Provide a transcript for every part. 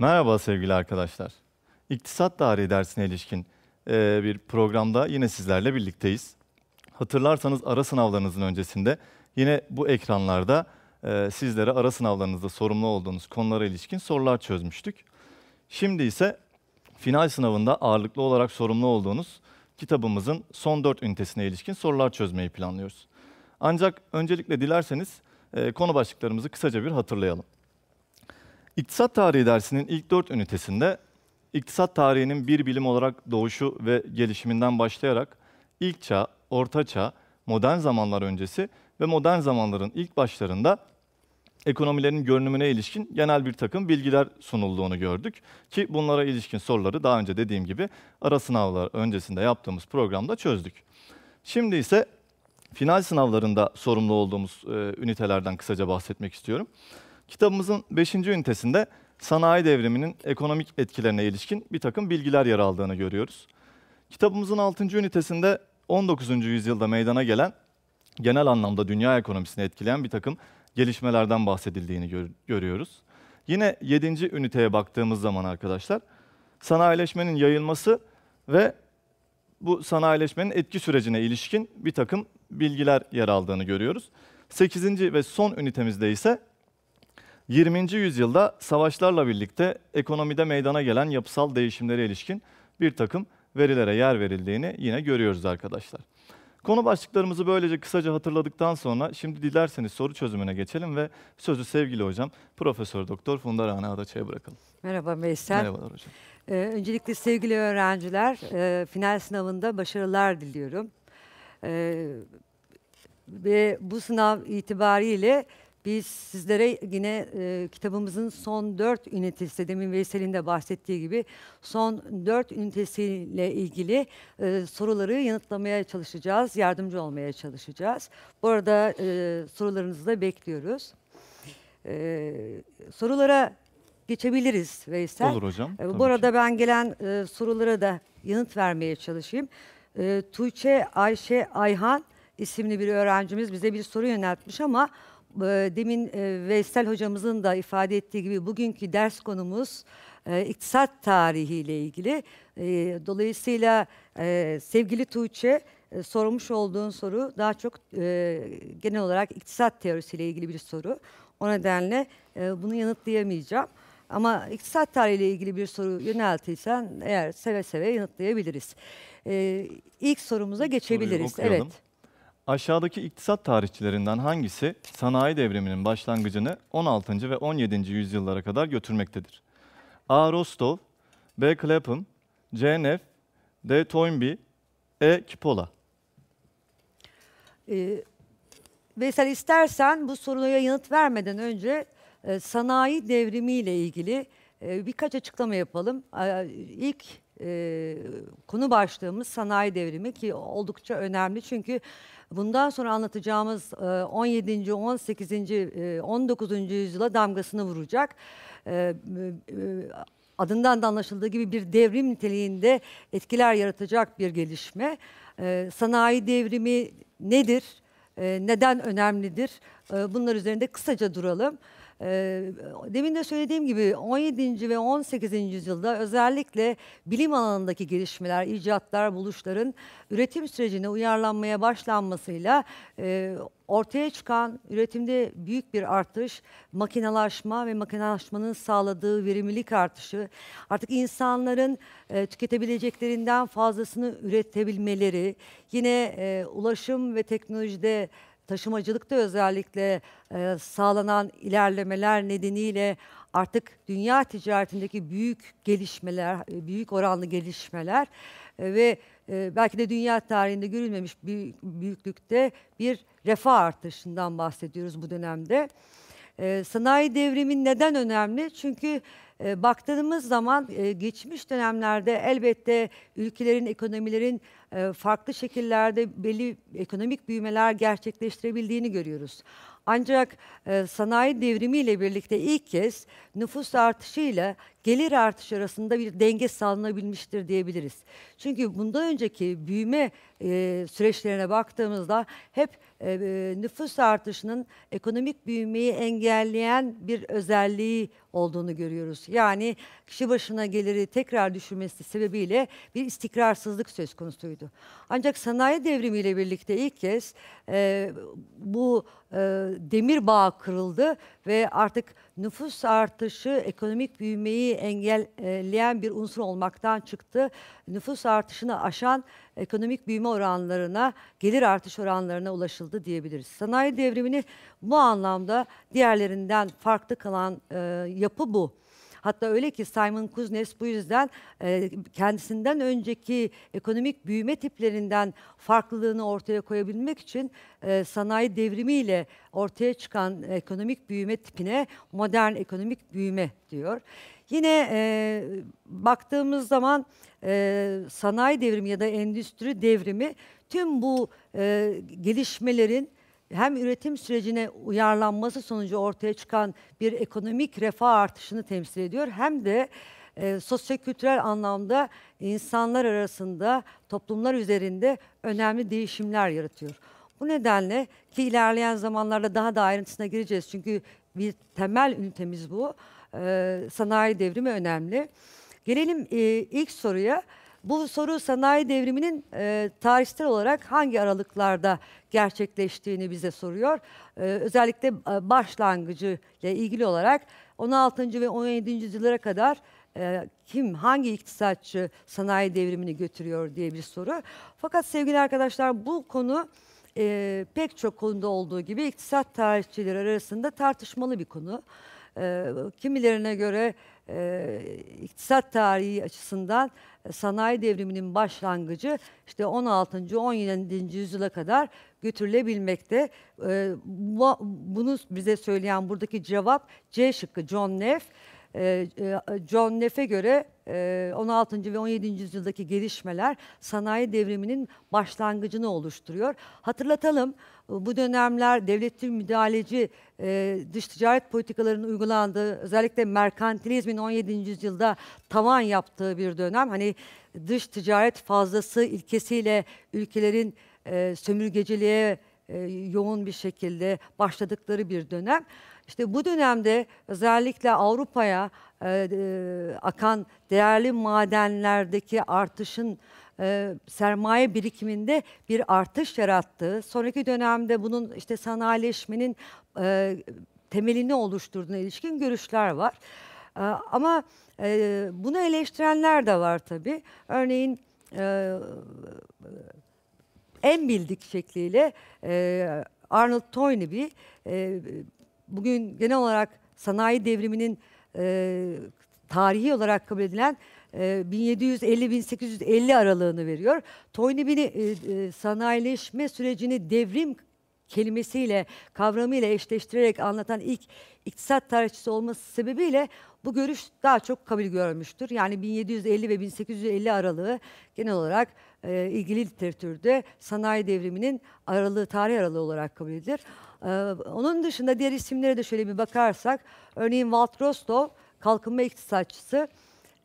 Merhaba sevgili arkadaşlar. İktisat tarihi dersine ilişkin e, bir programda yine sizlerle birlikteyiz. Hatırlarsanız ara sınavlarınızın öncesinde yine bu ekranlarda e, sizlere ara sınavlarınızda sorumlu olduğunuz konulara ilişkin sorular çözmüştük. Şimdi ise final sınavında ağırlıklı olarak sorumlu olduğunuz kitabımızın son dört ünitesine ilişkin sorular çözmeyi planlıyoruz. Ancak öncelikle dilerseniz e, konu başlıklarımızı kısaca bir hatırlayalım. İktisat Tarihi dersinin ilk dört ünitesinde iktisat tarihinin bir bilim olarak doğuşu ve gelişiminden başlayarak ilk çağ, orta çağ, modern zamanlar öncesi ve modern zamanların ilk başlarında ekonomilerin görünümüne ilişkin genel bir takım bilgiler sunulduğunu gördük. Ki bunlara ilişkin soruları daha önce dediğim gibi ara sınavlar öncesinde yaptığımız programda çözdük. Şimdi ise final sınavlarında sorumlu olduğumuz e, ünitelerden kısaca bahsetmek istiyorum. Kitabımızın 5. ünitesinde sanayi devriminin ekonomik etkilerine ilişkin bir takım bilgiler yer aldığını görüyoruz. Kitabımızın 6. ünitesinde 19. yüzyılda meydana gelen genel anlamda dünya ekonomisini etkileyen bir takım gelişmelerden bahsedildiğini gör görüyoruz. Yine 7. üniteye baktığımız zaman arkadaşlar sanayileşmenin yayılması ve bu sanayileşmenin etki sürecine ilişkin bir takım bilgiler yer aldığını görüyoruz. 8. ve son ünitemizde ise 20. yüzyılda savaşlarla birlikte ekonomide meydana gelen yapısal değişimlere ilişkin bir takım verilere yer verildiğini yine görüyoruz arkadaşlar. Konu başlıklarımızı böylece kısaca hatırladıktan sonra şimdi dilerseniz soru çözümüne geçelim ve sözü sevgili hocam Profesör Doktor Funda Rana Adaç'a bırakalım. Merhaba Meysel. Merhabalar hocam. Ee, öncelikle sevgili öğrenciler e, final sınavında başarılar diliyorum. E, ve bu sınav itibariyle biz sizlere yine e, kitabımızın son dört ünitesi, demin Veysel'in de bahsettiği gibi son dört ünitesiyle ilgili e, soruları yanıtlamaya çalışacağız, yardımcı olmaya çalışacağız. Bu arada e, sorularınızı da bekliyoruz. E, sorulara geçebiliriz Veysel. Olur hocam. E, bu arada ki. ben gelen e, sorulara da yanıt vermeye çalışayım. E, Tuğçe Ayşe Ayhan isimli bir öğrencimiz bize bir soru yöneltmiş ama e, demin e, Veysel hocamızın da ifade ettiği gibi bugünkü ders konumuz e, iktisat tarihiyle ilgili. Dolayısıyla sevgili Tuğçe sormuş olduğun soru daha çok genel olarak iktisat teorisiyle ilgili bir soru. O nedenle bunu yanıtlayamayacağım. Ama iktisat tarihiyle ilgili bir soru yöneltiysen eğer seve seve yanıtlayabiliriz. İlk sorumuza geçebiliriz. evet. Aşağıdaki iktisat tarihçilerinden hangisi sanayi devriminin başlangıcını 16. ve 17. yüzyıllara kadar götürmektedir? A. Rostov, B. Clapham, C. Neff, D. Toynbee, E. Kipola. Ee, Veysel istersen bu soruya yanıt vermeden önce e, sanayi devrimiyle ilgili e, birkaç açıklama yapalım. İlk e, konu başlığımız sanayi devrimi ki oldukça önemli. Çünkü bundan sonra anlatacağımız e, 17. 18. E, 19. yüzyıla damgasını vuracak. E, e, adından da anlaşıldığı gibi bir devrim niteliğinde etkiler yaratacak bir gelişme. E, sanayi devrimi nedir? E, neden önemlidir? E, bunlar üzerinde kısaca duralım. Demin de söylediğim gibi 17. ve 18. yüzyılda özellikle bilim alanındaki gelişmeler, icatlar, buluşların üretim sürecine uyarlanmaya başlanmasıyla ortaya çıkan üretimde büyük bir artış, makinalaşma ve makinalaşmanın sağladığı verimlilik artışı, artık insanların tüketebileceklerinden fazlasını üretebilmeleri, yine ulaşım ve teknolojide taşımacılıkta özellikle e, sağlanan ilerlemeler nedeniyle artık dünya ticaretindeki büyük gelişmeler, e, büyük oranlı gelişmeler e, ve e, belki de dünya tarihinde görülmemiş büyük, büyüklükte bir refah artışından bahsediyoruz bu dönemde. E, sanayi devrimi neden önemli? Çünkü ee, baktığımız zaman e, geçmiş dönemlerde elbette ülkelerin, ekonomilerin e, farklı şekillerde belli ekonomik büyümeler gerçekleştirebildiğini görüyoruz. Ancak e, sanayi devrimiyle birlikte ilk kez nüfus artışıyla gelir artış arasında bir denge sağlanabilmiştir diyebiliriz. Çünkü bundan önceki büyüme e, süreçlerine baktığımızda hep e, e, nüfus artışının ekonomik büyümeyi engelleyen bir özelliği olduğunu görüyoruz. Yani kişi başına geliri tekrar düşürmesi sebebiyle bir istikrarsızlık söz konusuydu. Ancak sanayi devrimiyle birlikte ilk kez e, bu e, demir bağ kırıldı ve artık nüfus artışı ekonomik büyümeyi engelleyen bir unsur olmaktan çıktı. Nüfus artışını aşan ekonomik büyüme oranlarına, gelir artış oranlarına ulaşıldı diyebiliriz. Sanayi devrimini bu anlamda diğerlerinden farklı kalan e, yapı bu. Hatta öyle ki Simon Kuznets bu yüzden e, kendisinden önceki ekonomik büyüme tiplerinden farklılığını ortaya koyabilmek için e, sanayi devrimiyle ortaya çıkan ekonomik büyüme tipine modern ekonomik büyüme diyor. Yine e, baktığımız zaman e, sanayi devrimi ya da endüstri devrimi tüm bu e, gelişmelerin hem üretim sürecine uyarlanması sonucu ortaya çıkan bir ekonomik refah artışını temsil ediyor hem de e, sosyokültürel anlamda insanlar arasında, toplumlar üzerinde önemli değişimler yaratıyor. Bu nedenle ki ilerleyen zamanlarda daha da ayrıntısına gireceğiz çünkü bir temel ünitemiz bu. E, sanayi devrimi önemli. Gelelim e, ilk soruya. Bu soru sanayi devriminin e, tarihsel olarak hangi aralıklarda gerçekleştiğini bize soruyor. E, özellikle e, başlangıcı ile ilgili olarak 16. ve 17. yüzyıllara kadar e, kim, hangi iktisatçı sanayi devrimini götürüyor diye bir soru. Fakat sevgili arkadaşlar bu konu e, pek çok konuda olduğu gibi iktisat tarihçileri arasında tartışmalı bir konu. E, kimilerine göre e, iktisat tarihi açısından e, sanayi devriminin başlangıcı işte 16. 17. yüzyıla kadar götürülebilmekte. E, bu, bunu bize söyleyen buradaki cevap C şıkkı John Neff. Ee, e, John Neff'e göre 16. E, ve 17. yüzyıldaki gelişmeler sanayi devriminin başlangıcını oluşturuyor. Hatırlatalım bu dönemler devletin müdahaleci e, dış ticaret politikalarının uygulandığı özellikle merkantilizmin 17. yüzyılda tavan yaptığı bir dönem. Hani dış ticaret fazlası ilkesiyle ülkelerin sömürgeciliğe yoğun bir şekilde başladıkları bir dönem. İşte bu dönemde özellikle Avrupa'ya e, e, akan değerli madenlerdeki artışın e, sermaye birikiminde bir artış yarattığı, sonraki dönemde bunun işte sanayileşmenin e, temelini oluşturduğuna ilişkin görüşler var. E, ama e, bunu eleştirenler de var tabii. Örneğin e, en bildik şekliyle e, Arnold Toynbee e, bugün genel olarak sanayi devriminin e, tarihi olarak kabul edilen e, 1750-1850 aralığını veriyor. Toynbee'nin e, e, sanayileşme sürecini devrim kelimesiyle, kavramıyla eşleştirerek anlatan ilk iktisat tarihçisi olması sebebiyle bu görüş daha çok kabul görmüştür. Yani 1750 ve 1850 aralığı genel olarak e, ilgili literatürde sanayi devriminin aralığı, tarih aralığı olarak kabul edilir. Ee, onun dışında diğer isimlere de şöyle bir bakarsak, örneğin Walt Rostow, kalkınma iktisatçısı,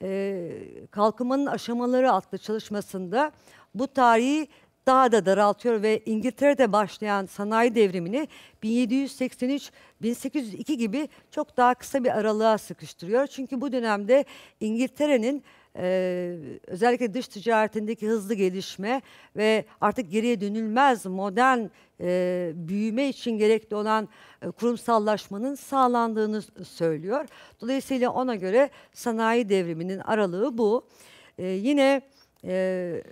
ee, kalkınmanın aşamaları adlı çalışmasında bu tarihi daha da daraltıyor ve İngiltere'de başlayan sanayi devrimini 1783-1802 gibi çok daha kısa bir aralığa sıkıştırıyor. Çünkü bu dönemde İngiltere'nin e, özellikle dış ticaretindeki hızlı gelişme ve artık geriye dönülmez modern e, büyüme için gerekli olan e, kurumsallaşmanın sağlandığını söylüyor. Dolayısıyla ona göre sanayi devriminin aralığı bu. E, yine e,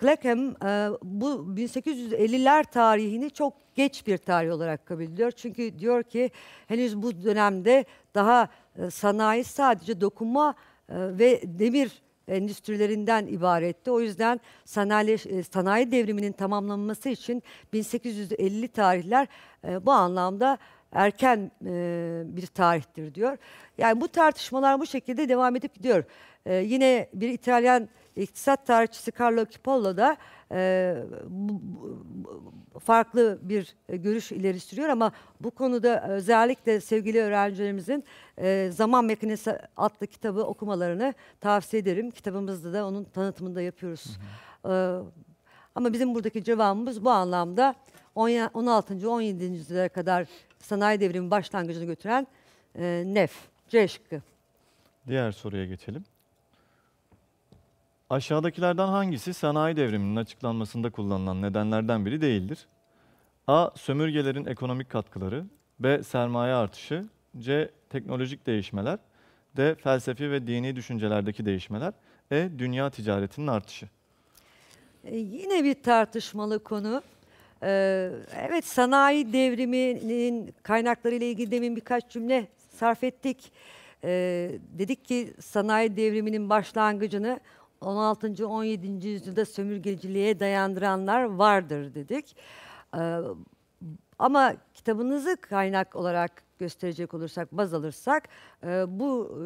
Clackham e, bu 1850'ler tarihini çok geç bir tarih olarak kabul ediyor. Çünkü diyor ki henüz bu dönemde daha e, sanayi sadece dokuma ve demir endüstrilerinden ibaretti. O yüzden sanayi, e, sanayi devriminin tamamlanması için 1850 tarihler e, bu anlamda erken e, bir tarihtir diyor. Yani bu tartışmalar bu şekilde devam edip gidiyor. Yine bir İtalyan iktisat tarihçisi Carlo Cipolla da ee, farklı bir e, görüş ileri sürüyor ama bu konuda özellikle sevgili öğrencilerimizin e, Zaman Mekanesi adlı kitabı okumalarını tavsiye ederim. Kitabımızda da onun tanıtımını da yapıyoruz. Hı hı. Ee, ama bizim buradaki cevabımız bu anlamda 16. 17. yüzyıla kadar sanayi devrimi başlangıcını götüren e, nef. C şıkkı. Diğer soruya geçelim. Aşağıdakilerden hangisi sanayi devriminin açıklanmasında kullanılan nedenlerden biri değildir? A. Sömürgelerin ekonomik katkıları. B. Sermaye artışı. C. Teknolojik değişmeler. D. Felsefi ve dini düşüncelerdeki değişmeler. E. Dünya ticaretinin artışı. E, yine bir tartışmalı konu. E, evet sanayi devriminin kaynakları ile ilgili demin birkaç cümle sarf ettik. E, dedik ki sanayi devriminin başlangıcını 16. 17. yüzyılda sömürgeciliğe dayandıranlar vardır dedik. Ee, ama kitabınızı kaynak olarak gösterecek olursak, baz alırsak e, bu e,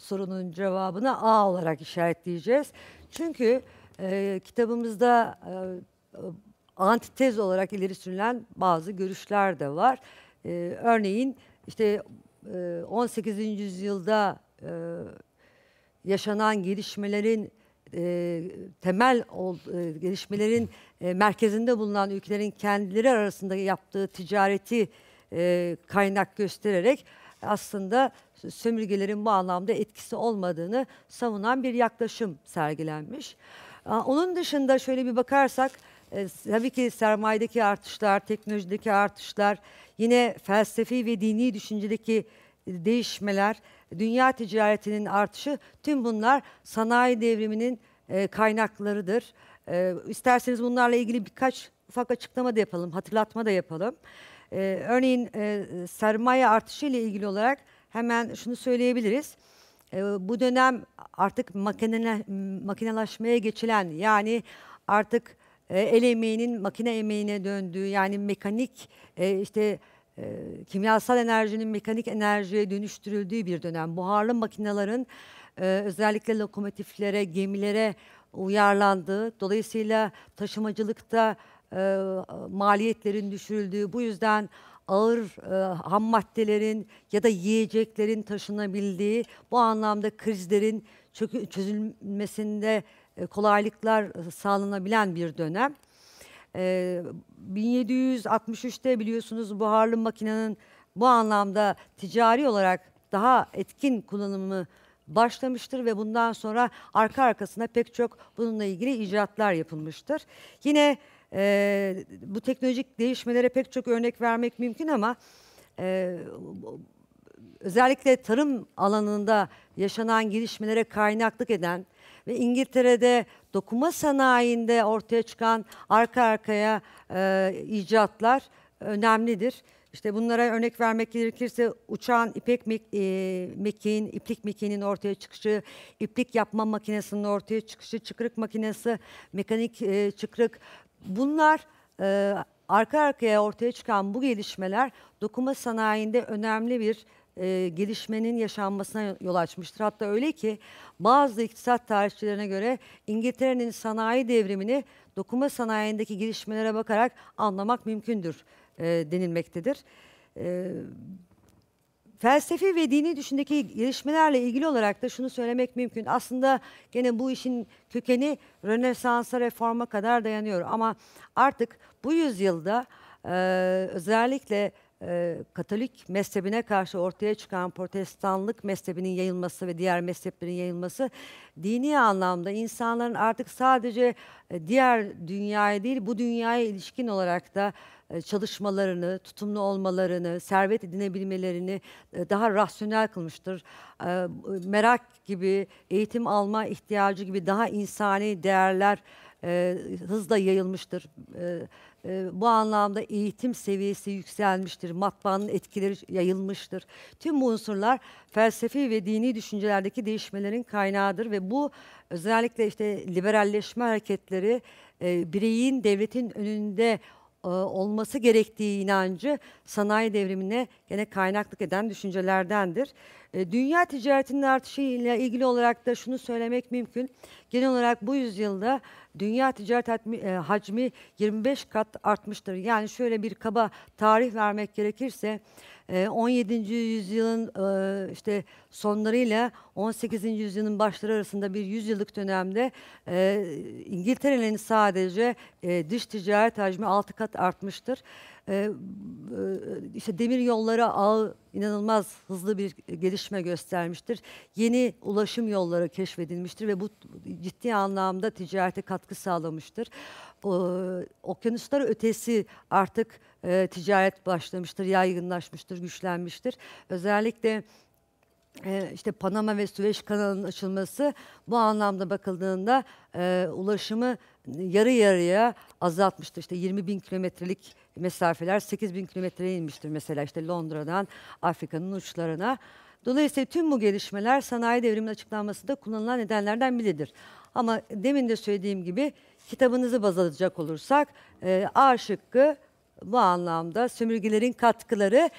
sorunun cevabını A olarak işaretleyeceğiz. Çünkü e, kitabımızda antitez olarak ileri sürülen bazı görüşler de var. örneğin işte 18. yüzyılda yaşanan gelişmelerin e, temel ol, e, gelişmelerin e, merkezinde bulunan ülkelerin kendileri arasında yaptığı ticareti e, kaynak göstererek aslında sömürgelerin bu anlamda etkisi olmadığını savunan bir yaklaşım sergilenmiş. Onun dışında şöyle bir bakarsak e, tabii ki sermayedeki artışlar, teknolojideki artışlar, yine felsefi ve dini düşüncedeki değişmeler, dünya ticaretinin artışı tüm bunlar sanayi devriminin e, kaynaklarıdır. E, isterseniz bunlarla ilgili birkaç ufak açıklama da yapalım, hatırlatma da yapalım. E, örneğin sermaye artışı ile ilgili olarak hemen şunu söyleyebiliriz. bu dönem artık makine, makinelaşmaya geçilen yani artık el emeğinin makine emeğine döndüğü yani mekanik e, işte ee, kimyasal enerjinin mekanik enerjiye dönüştürüldüğü bir dönem. Buharlı makinelerin e, özellikle lokomotiflere, gemilere uyarlandığı, dolayısıyla taşımacılıkta e, maliyetlerin düşürüldüğü, bu yüzden ağır e, ham maddelerin ya da yiyeceklerin taşınabildiği, bu anlamda krizlerin çözülmesinde e, kolaylıklar sağlanabilen bir dönem. 1763'te ee, biliyorsunuz buharlı makinenin bu anlamda ticari olarak daha etkin kullanımı başlamıştır ve bundan sonra arka arkasına pek çok bununla ilgili icatlar yapılmıştır. Yine e, bu teknolojik değişmelere pek çok örnek vermek mümkün ama e, özellikle tarım alanında yaşanan gelişmelere kaynaklık eden ve İngiltere'de dokuma sanayinde ortaya çıkan arka arkaya e, icatlar önemlidir. İşte bunlara örnek vermek gerekirse uçağın ipek me e, mekiğin, iplik mekiğinin ortaya çıkışı, iplik yapma makinesinin ortaya çıkışı, çıkırık makinesi, mekanik e, çıkırık. Bunlar e, arka arkaya ortaya çıkan bu gelişmeler dokuma sanayinde önemli bir e, gelişmenin yaşanmasına yol açmıştır. Hatta öyle ki bazı iktisat tarihçilerine göre İngiltere'nin sanayi devrimini dokuma sanayindeki gelişmelere bakarak anlamak mümkündür e, denilmektedir. E, felsefi ve dini düşündeki gelişmelerle ilgili olarak da şunu söylemek mümkün. Aslında gene bu işin kökeni Rönesans'a reforma kadar dayanıyor ama artık bu yüzyılda e, özellikle e, Katolik mezhebine karşı ortaya çıkan protestanlık mezhebinin yayılması ve diğer mezheplerin yayılması dini anlamda insanların artık sadece e, diğer dünyaya değil bu dünyaya ilişkin olarak da e, çalışmalarını, tutumlu olmalarını, servet edinebilmelerini daha rasyonel kılmıştır. merak gibi, eğitim alma ihtiyacı gibi daha insani değerler hızla yayılmıştır. Ee, bu anlamda eğitim seviyesi yükselmiştir. Matbaanın etkileri yayılmıştır. Tüm bu unsurlar felsefi ve dini düşüncelerdeki değişmelerin kaynağıdır ve bu özellikle işte liberalleşme hareketleri e, bireyin devletin önünde e, olması gerektiği inancı sanayi devrimine gene kaynaklık eden düşüncelerdendir. E, dünya ticaretinin artışıyla ilgili olarak da şunu söylemek mümkün. Genel olarak bu yüzyılda dünya ticaret e, hacmi 25 kat artmıştır. Yani şöyle bir kaba tarih vermek gerekirse 17. E, yüzyılın işte sonlarıyla 18. yüzyılın başları arasında bir yüzyıllık dönemde İngiltere'nin sadece dış ticaret hacmi 6 kat artmıştır. Ee, e, işte demir yolları ağı inanılmaz hızlı bir gelişme göstermiştir. Yeni ulaşım yolları keşfedilmiştir ve bu ciddi anlamda ticarete katkı sağlamıştır. Okyanuslar ötesi artık e, ticaret başlamıştır, yaygınlaşmıştır, güçlenmiştir. Özellikle e, işte Panama ve Süveyş kanalının açılması bu anlamda bakıldığında ulaşımı yarı yarıya azaltmıştır. İşte 20 bin kilometrelik mesafeler 8 bin kilometreye inmiştir mesela işte Londra'dan Afrika'nın uçlarına. Dolayısıyla tüm bu gelişmeler sanayi devriminin açıklanmasında kullanılan nedenlerden biridir. Ama demin de söylediğim gibi kitabınızı baz alacak olursak e, A şıkkı bu anlamda sömürgelerin katkıları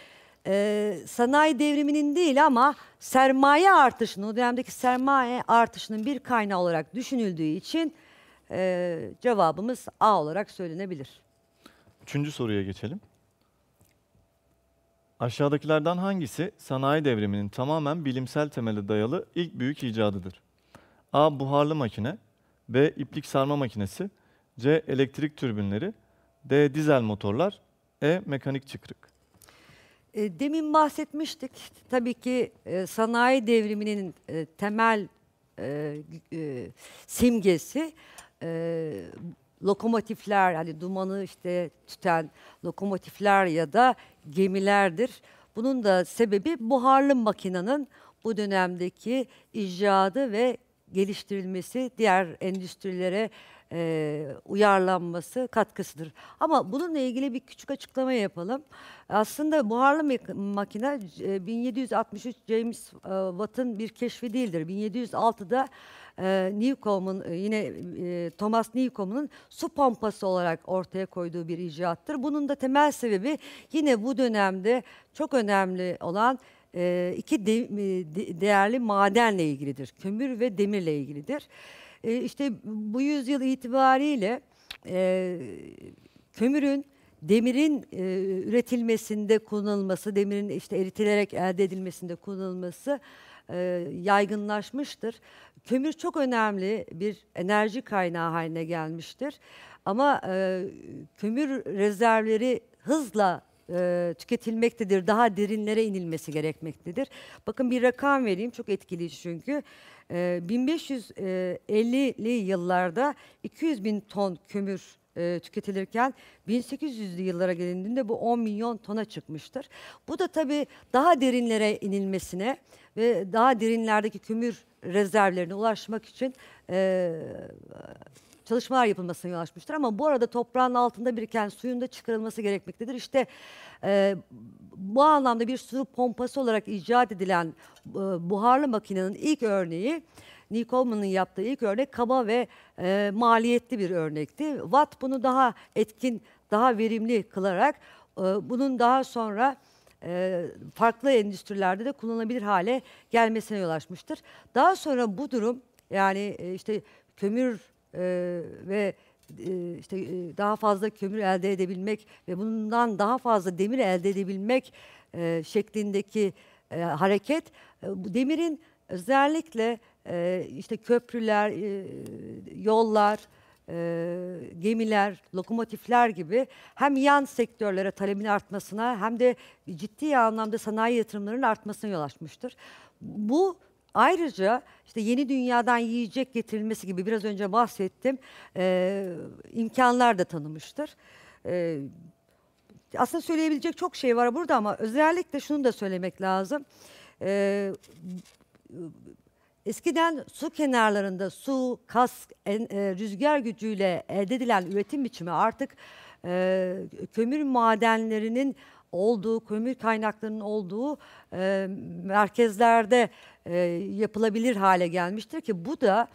e, sanayi devriminin değil ama sermaye artışının, o dönemdeki sermaye artışının bir kaynağı olarak düşünüldüğü için ee, cevabımız A olarak söylenebilir. Üçüncü soruya geçelim. Aşağıdakilerden hangisi sanayi devriminin tamamen bilimsel temele dayalı ilk büyük icadıdır? A. Buharlı makine B. iplik sarma makinesi C. Elektrik türbinleri D. Dizel motorlar E. Mekanik çıkrık e, Demin bahsetmiştik. Tabii ki e, sanayi devriminin e, temel e, e, simgesi e, lokomotifler hani dumanı işte tüten lokomotifler ya da gemilerdir. Bunun da sebebi buharlı makinenin bu dönemdeki icadı ve geliştirilmesi diğer endüstrilere e, uyarlanması katkısıdır. Ama bununla ilgili bir küçük açıklama yapalım. Aslında buharlı makine 1763 James Watt'ın bir keşfi değildir. 1706'da e, Newcomb'un yine Thomas Newcomb'un su pompası olarak ortaya koyduğu bir icattır. Bunun da temel sebebi yine bu dönemde çok önemli olan iki değerli madenle ilgilidir. Kömür ve demirle ilgilidir. E, işte bu yüzyıl itibariyle e, kömürün demirin e, üretilmesinde kullanılması, demirin işte eritilerek elde edilmesinde kullanılması e, yaygınlaşmıştır. Kömür çok önemli bir enerji kaynağı haline gelmiştir. Ama e, kömür rezervleri hızla e, tüketilmektedir. Daha derinlere inilmesi gerekmektedir. Bakın bir rakam vereyim çok etkileyici çünkü. E, ee, 1550'li yıllarda 200 bin ton kömür e, tüketilirken 1800'lü yıllara gelindiğinde bu 10 milyon tona çıkmıştır. Bu da tabii daha derinlere inilmesine ve daha derinlerdeki kömür rezervlerine ulaşmak için e, çalışmalar yapılmasına yol açmıştır. Ama bu arada toprağın altında biriken suyun da çıkarılması gerekmektedir. İşte e, bu anlamda bir su pompası olarak icat edilen e, buharlı makinenin ilk örneği Nicholman'ın yaptığı ilk örnek kaba ve e, maliyetli bir örnekti. Watt bunu daha etkin, daha verimli kılarak e, bunun daha sonra e, farklı endüstrilerde de kullanılabilir hale gelmesine yol açmıştır. Daha sonra bu durum yani e, işte kömür e, ve e, işte e, daha fazla kömür elde edebilmek ve bundan daha fazla demir elde edebilmek e, şeklindeki e, hareket e, bu demirin özellikle e, işte köprüler, e, yollar, e, gemiler, lokomotifler gibi hem yan sektörlere talebin artmasına hem de ciddi anlamda sanayi yatırımlarının artmasına yol açmıştır. Bu Ayrıca işte yeni dünyadan yiyecek getirilmesi gibi biraz önce bahsettim e, imkanlar da tanımıştır. E, aslında söyleyebilecek çok şey var burada ama özellikle şunu da söylemek lazım. E, eskiden su kenarlarında su, kask, en, e, rüzgar gücüyle elde edilen üretim biçimi artık e, kömür madenlerinin olduğu, kömür kaynaklarının olduğu e, merkezlerde e, yapılabilir hale gelmiştir ki bu da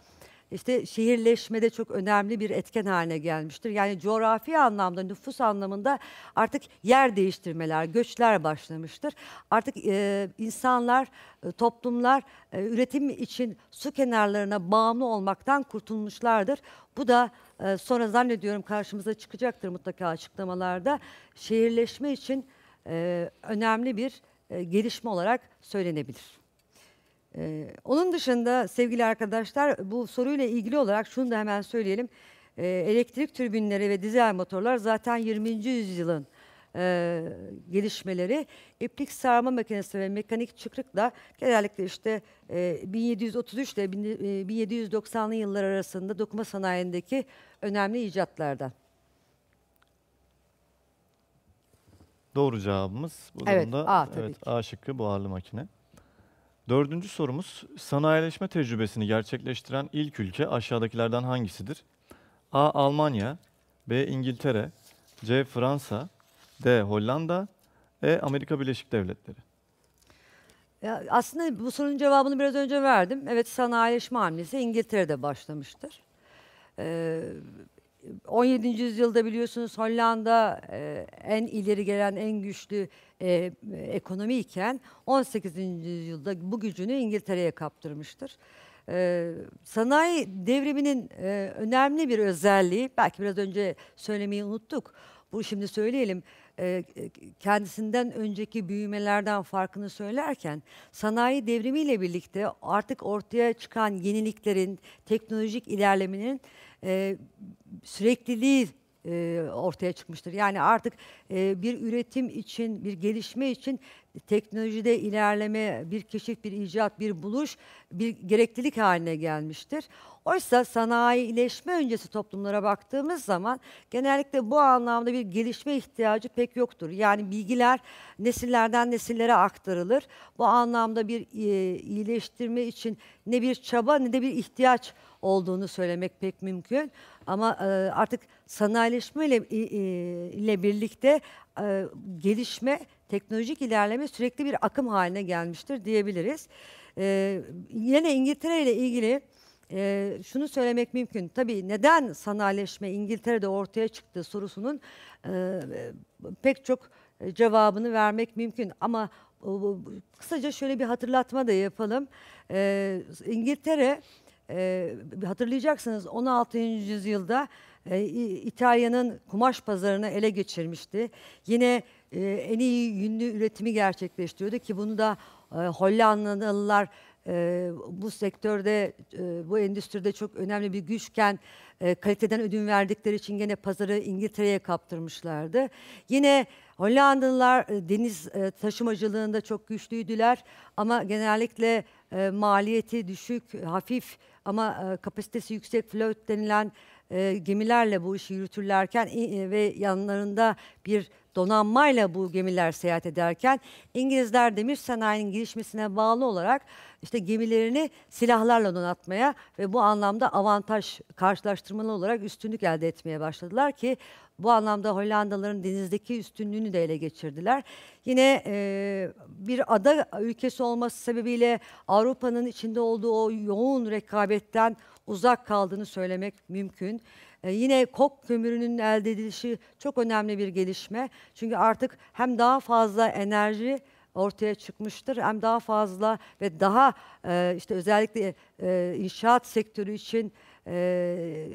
işte şehirleşmede çok önemli bir etken haline gelmiştir. Yani coğrafi anlamda, nüfus anlamında artık yer değiştirmeler, göçler başlamıştır. Artık e, insanlar, e, toplumlar e, üretim için su kenarlarına bağımlı olmaktan kurtulmuşlardır. Bu da e, sonra zannediyorum karşımıza çıkacaktır mutlaka açıklamalarda. Şehirleşme için e, önemli bir e, gelişme olarak söylenebilir. E, onun dışında sevgili arkadaşlar bu soruyla ilgili olarak şunu da hemen söyleyelim. elektrik türbinleri ve dizel motorlar zaten 20. yüzyılın gelişmeleri iplik sarma makinesi ve mekanik da genellikle işte 1733 ile 1790'lı yıllar arasında dokuma sanayindeki önemli icatlardan. Doğru cevabımız bu evet, durumda A, tabii evet, ki. A şıkkı buharlı makine. Dördüncü sorumuz sanayileşme tecrübesini gerçekleştiren ilk ülke aşağıdakilerden hangisidir? A. Almanya B. İngiltere C. Fransa D. Hollanda E. Amerika Birleşik Devletleri ya aslında bu sorunun cevabını biraz önce verdim. Evet sanayileşme hamlesi İngiltere'de başlamıştır. Ee, 17. yüzyılda biliyorsunuz Hollanda e, en ileri gelen en güçlü e, ekonomi iken 18. yüzyılda bu gücünü İngiltere'ye kaptırmıştır. E, sanayi devriminin e, önemli bir özelliği belki biraz önce söylemeyi unuttuk. Bu şimdi söyleyelim. E, e, kendisinden önceki büyümelerden farkını söylerken sanayi devrimiyle birlikte artık ortaya çıkan yeniliklerin, teknolojik ilerlemenin e, sürekliliği e, ortaya çıkmıştır. Yani artık e, bir üretim için, bir gelişme için teknolojide ilerleme, bir keşif, bir icat, bir buluş bir gereklilik haline gelmiştir. Oysa sanayileşme öncesi toplumlara baktığımız zaman genellikle bu anlamda bir gelişme ihtiyacı pek yoktur. Yani bilgiler nesillerden nesillere aktarılır. Bu anlamda bir e, iyileştirme için ne bir çaba ne de bir ihtiyaç olduğunu söylemek pek mümkün. Ama e, artık sanayileşme e, ile birlikte e, gelişme, teknolojik ilerleme sürekli bir akım haline gelmiştir diyebiliriz. E, yine İngiltere ile ilgili şunu söylemek mümkün. Tabii neden sanayileşme İngiltere'de ortaya çıktı sorusunun pek çok cevabını vermek mümkün. Ama kısaca şöyle bir hatırlatma da yapalım. E, İngiltere e, hatırlayacaksınız 16. yüzyılda e, İtalya'nın kumaş pazarını ele geçirmişti. Yine e, en iyi yünlü üretimi gerçekleştiriyordu ki bunu da e, Hollandalılar e, bu sektörde, e, bu endüstride çok önemli bir güçken e, kaliteden ödün verdikleri için yine pazarı İngiltere'ye kaptırmışlardı. Yine Hollandalılar e, deniz e, taşımacılığında çok güçlüydüler ama genellikle e, maliyeti düşük, hafif ama e, kapasitesi yüksek flöt denilen e, gemilerle bu işi yürütürlerken e, ve yanlarında bir donanmayla bu gemiler seyahat ederken İngilizler demir sanayinin gelişmesine bağlı olarak işte gemilerini silahlarla donatmaya ve bu anlamda avantaj karşılaştırmalı olarak üstünlük elde etmeye başladılar ki bu anlamda Hollandalıların denizdeki üstünlüğünü de ele geçirdiler. Yine e, bir ada ülkesi olması sebebiyle Avrupa'nın içinde olduğu o yoğun rekabetten uzak kaldığını söylemek mümkün. Ee, yine kok kömürünün elde edilişi çok önemli bir gelişme. Çünkü artık hem daha fazla enerji ortaya çıkmıştır. Hem daha fazla ve daha e, işte özellikle e, inşaat sektörü için e,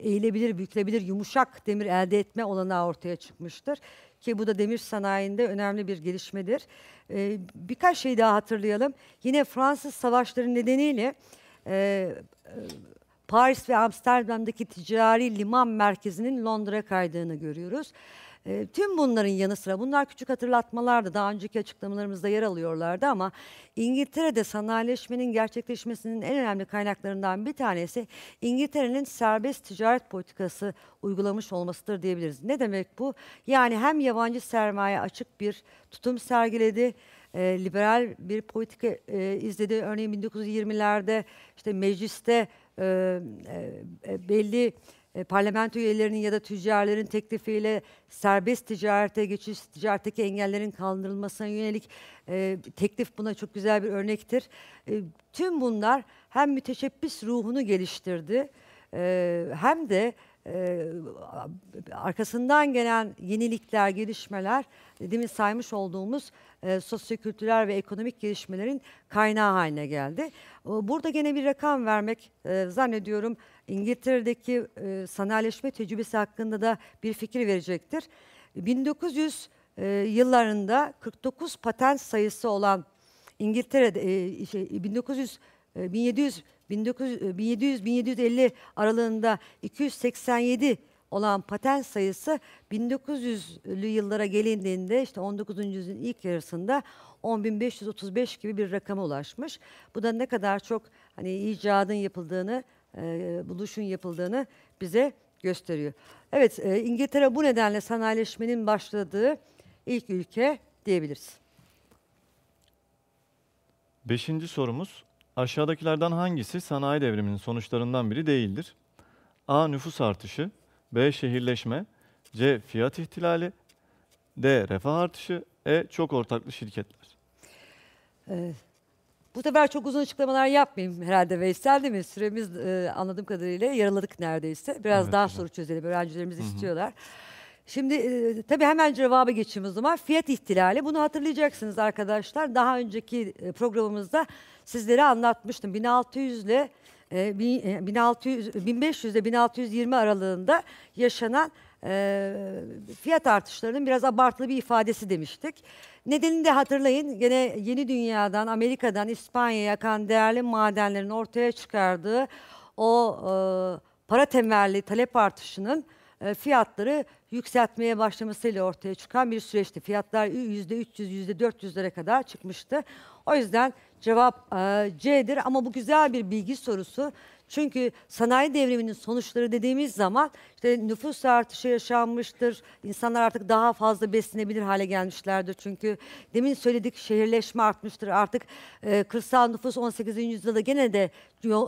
eğilebilir, bükülebilir, yumuşak demir elde etme olanağı ortaya çıkmıştır. Ki bu da demir sanayinde önemli bir gelişmedir. E, birkaç şey daha hatırlayalım. Yine Fransız savaşları nedeniyle e, Paris ve Amsterdam'daki ticari liman merkezinin Londra'ya kaydığını görüyoruz. E, tüm bunların yanı sıra bunlar küçük hatırlatmalardı. Daha önceki açıklamalarımızda yer alıyorlardı ama İngiltere'de sanayileşmenin gerçekleşmesinin en önemli kaynaklarından bir tanesi İngiltere'nin serbest ticaret politikası uygulamış olmasıdır diyebiliriz. Ne demek bu? Yani hem yabancı sermaye açık bir tutum sergiledi e, liberal bir politika e, izledi. Örneğin 1920'lerde işte mecliste e, e, e belli e, parlamento üyelerinin ya da tüccarların teklifiyle serbest ticarete geçiş, ticaretteki engellerin kaldırılmasına yönelik e, teklif buna çok güzel bir örnektir. E, tüm bunlar hem müteşebbis ruhunu geliştirdi e, hem de e, arkasından gelen yenilikler, gelişmeler demin saymış olduğumuz e, sosyokültürel ve ekonomik gelişmelerin kaynağı haline geldi. Burada gene bir rakam vermek e, zannediyorum İngiltere'deki e, sanayileşme tecrübesi hakkında da bir fikir verecektir. 1900 e, yıllarında 49 patent sayısı olan İngiltere'de e, şey, 1900 1700 1900 1700 1750 aralığında 287 olan patent sayısı 1900'lü yıllara gelindiğinde işte 19. yüzyılın ilk yarısında 10.535 gibi bir rakama ulaşmış. Bu da ne kadar çok hani icadın yapıldığını, e, buluşun yapıldığını bize gösteriyor. Evet, e, İngiltere bu nedenle sanayileşmenin başladığı ilk ülke diyebiliriz. Beşinci sorumuz, aşağıdakilerden hangisi sanayi devriminin sonuçlarından biri değildir? A. Nüfus artışı B. Şehirleşme C. Fiyat ihtilali D. Refah artışı E. Çok ortaklı şirketler. Ee, bu sefer çok uzun açıklamalar yapmayayım herhalde Veysel değil mi? Süremiz e, anladığım kadarıyla yaraladık neredeyse. Biraz evet, daha soru çözelim. Öğrencilerimiz Hı -hı. istiyorlar. Şimdi e, tabii hemen cevabı geçeyim o zaman. Fiyat ihtilali. Bunu hatırlayacaksınız arkadaşlar. Daha önceki e, programımızda sizlere anlatmıştım. 1600 ile 1600, ee, 1500 e, ile 1620 aralığında yaşanan e, fiyat artışlarının biraz abartılı bir ifadesi demiştik. Nedenini de hatırlayın gene yeni dünyadan Amerika'dan İspanya'ya akan değerli madenlerin ortaya çıkardığı o e, para temelli talep artışının fiyatları yükseltmeye başlamasıyla ortaya çıkan bir süreçti. Fiyatlar %300, %400'lere kadar çıkmıştı. O yüzden Cevap e, C'dir ama bu güzel bir bilgi sorusu. Çünkü sanayi devriminin sonuçları dediğimiz zaman işte nüfus artışı yaşanmıştır. İnsanlar artık daha fazla beslenebilir hale gelmişlerdir. Çünkü demin söyledik şehirleşme artmıştır. Artık e, kırsal nüfus 18. yüzyılda gene de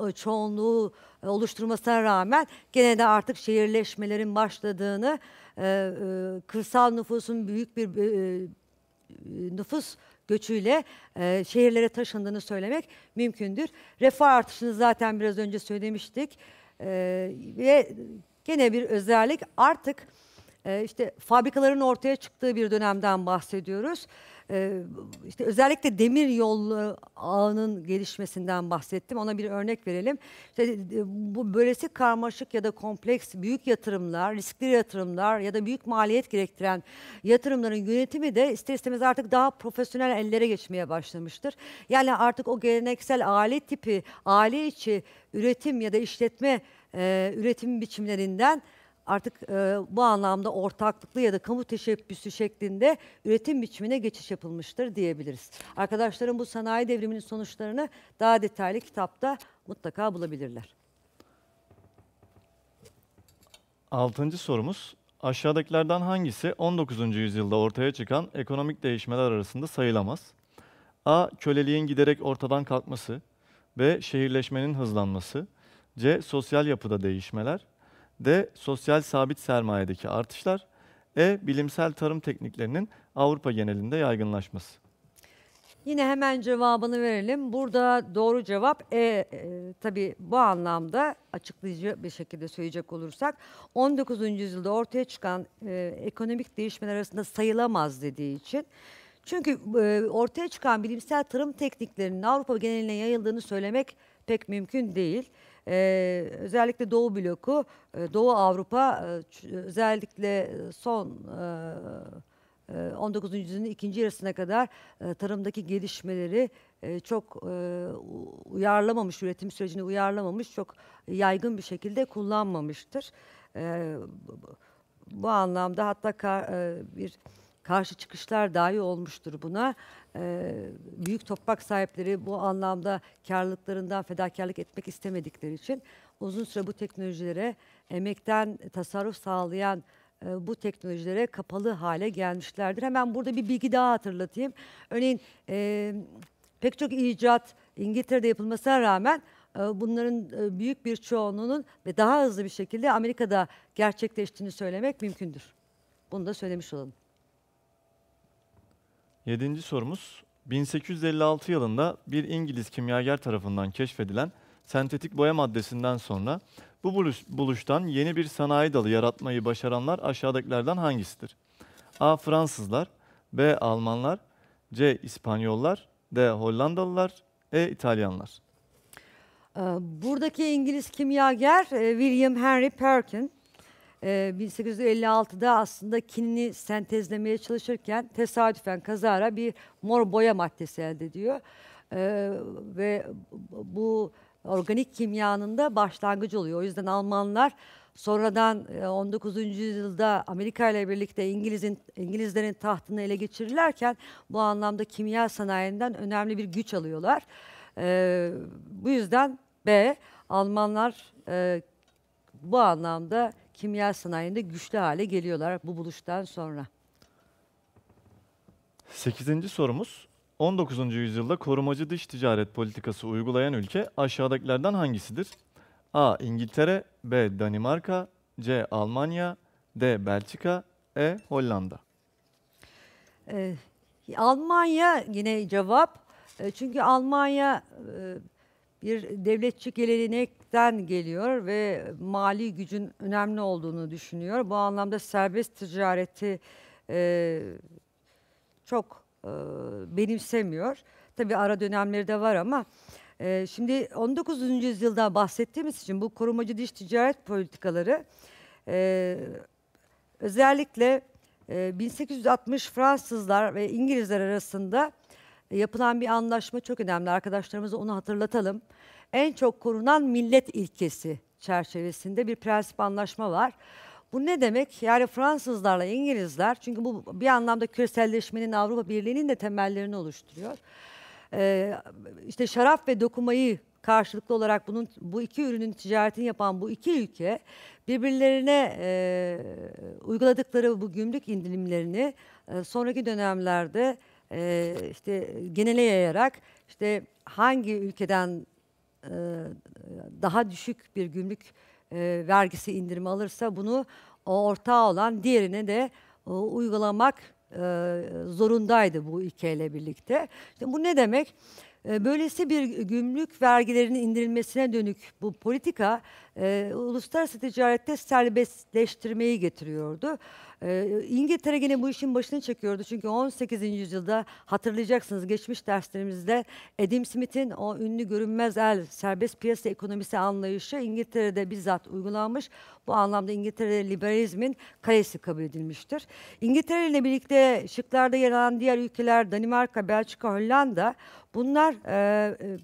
e, çoğunluğu e, oluşturmasına rağmen gene de artık şehirleşmelerin başladığını, e, e, kırsal nüfusun büyük bir e, e nüfus göçüyle e, şehirlere taşındığını söylemek mümkündür. Refah artışını zaten biraz önce söylemiştik. E, ve gene bir özellik artık e, işte fabrikaların ortaya çıktığı bir dönemden bahsediyoruz. E, işte özellikle demir yolu e, ağının gelişmesinden bahsettim. Ona bir örnek verelim. İşte, e, bu böylesi karmaşık ya da kompleks büyük yatırımlar, riskli yatırımlar ya da büyük maliyet gerektiren yatırımların yönetimi de ister istemez artık daha profesyonel ellere geçmeye başlamıştır. Yani artık o geleneksel aile tipi, aile içi üretim ya da işletme e, üretim biçimlerinden artık e, bu anlamda ortaklıklı ya da kamu teşebbüsü şeklinde üretim biçimine geçiş yapılmıştır diyebiliriz. Arkadaşlarım bu sanayi devriminin sonuçlarını daha detaylı kitapta mutlaka bulabilirler. Altıncı sorumuz aşağıdakilerden hangisi 19. yüzyılda ortaya çıkan ekonomik değişmeler arasında sayılamaz? A. Köleliğin giderek ortadan kalkması. B. Şehirleşmenin hızlanması. C. Sosyal yapıda değişmeler. D. Sosyal sabit sermayedeki artışlar. E. Bilimsel tarım tekniklerinin Avrupa genelinde yaygınlaşması. Yine hemen cevabını verelim. Burada doğru cevap e, e, tabii bu anlamda açıklayıcı bir şekilde söyleyecek olursak 19. yüzyılda ortaya çıkan e, ekonomik değişmeler arasında sayılamaz dediği için çünkü e, ortaya çıkan bilimsel tarım tekniklerinin Avrupa geneline yayıldığını söylemek pek mümkün değil e, özellikle Doğu bloku, e, Doğu Avrupa e, özellikle e, son 19. yüzyılın ikinci yarısına kadar tarımdaki gelişmeleri çok uyarlamamış, üretim sürecini uyarlamamış, çok yaygın bir şekilde kullanmamıştır. bu anlamda hatta bir karşı çıkışlar dahi olmuştur buna. Ee, büyük toprak sahipleri bu anlamda karlılıklarından fedakarlık etmek istemedikleri için uzun süre bu teknolojilere emekten tasarruf sağlayan e, bu teknolojilere kapalı hale gelmişlerdir. Hemen burada bir bilgi daha hatırlatayım. Örneğin e, pek çok icat İngiltere'de yapılmasına rağmen e, bunların büyük bir çoğunluğunun ve daha hızlı bir şekilde Amerika'da gerçekleştiğini söylemek mümkündür. Bunu da söylemiş olalım. Yedinci sorumuz, 1856 yılında bir İngiliz kimyager tarafından keşfedilen sentetik boya maddesinden sonra bu buluş, buluştan yeni bir sanayi dalı yaratmayı başaranlar aşağıdakilerden hangisidir? A. Fransızlar, B. Almanlar, C. İspanyollar, D. Hollandalılar, E. İtalyanlar. Ee, buradaki İngiliz kimyager e, William Henry Perkin. 1856'da ee, aslında kinini sentezlemeye çalışırken tesadüfen kazara bir mor boya maddesi elde ediyor. Ee, ve bu organik kimyanın da başlangıcı oluyor. O yüzden Almanlar sonradan 19. E, yüzyılda Amerika ile birlikte İngiliz'in İngilizlerin tahtını ele geçirirlerken bu anlamda kimya sanayinden önemli bir güç alıyorlar. Ee, bu yüzden B Almanlar e, bu anlamda kimya sanayinde güçlü hale geliyorlar bu buluştan sonra. 8. sorumuz 19. yüzyılda korumacı dış ticaret politikası uygulayan ülke aşağıdakilerden hangisidir? A. İngiltere B. Danimarka C. Almanya D. Belçika E. Hollanda ee, Almanya yine cevap. Ee, çünkü Almanya e, bir devletçi gelenekten geliyor ve mali gücün önemli olduğunu düşünüyor. Bu anlamda serbest ticareti e, çok e, benimsemiyor. Tabi ara dönemleri de var ama e, şimdi 19. yüzyılda bahsettiğimiz için bu korumacı dış ticaret politikaları e, özellikle e, 1860 Fransızlar ve İngilizler arasında yapılan bir anlaşma çok önemli. Arkadaşlarımıza onu hatırlatalım. En çok korunan millet ilkesi çerçevesinde bir prensip anlaşma var. Bu ne demek? Yani Fransızlarla İngilizler, çünkü bu bir anlamda küreselleşmenin Avrupa Birliği'nin de temellerini oluşturuyor. Ee, işte şaraf ve dokumayı karşılıklı olarak bunun bu iki ürünün ticaretini yapan bu iki ülke birbirlerine e, uyguladıkları bu gümrük indirimlerini e, sonraki dönemlerde e, işte genele yayarak işte hangi ülkeden e, daha düşük bir gümrük e, vergisi indirimi alırsa bunu o ortağı olan diğerine de e, uygulamak e, zorundaydı bu ülkeyle birlikte. İşte bu ne demek? Böylesi bir gümrük vergilerinin indirilmesine dönük bu politika e, uluslararası ticarette serbestleştirmeyi getiriyordu. Ee, İngiltere yine bu işin başını çekiyordu. Çünkü 18. yüzyılda hatırlayacaksınız geçmiş derslerimizde Edim Smith'in o ünlü görünmez el serbest piyasa ekonomisi anlayışı İngiltere'de bizzat uygulanmış. Bu anlamda İngiltere liberalizmin kalesi kabul edilmiştir. İngiltere ile birlikte şıklarda yer alan diğer ülkeler Danimarka, Belçika, Hollanda bunlar... E, e,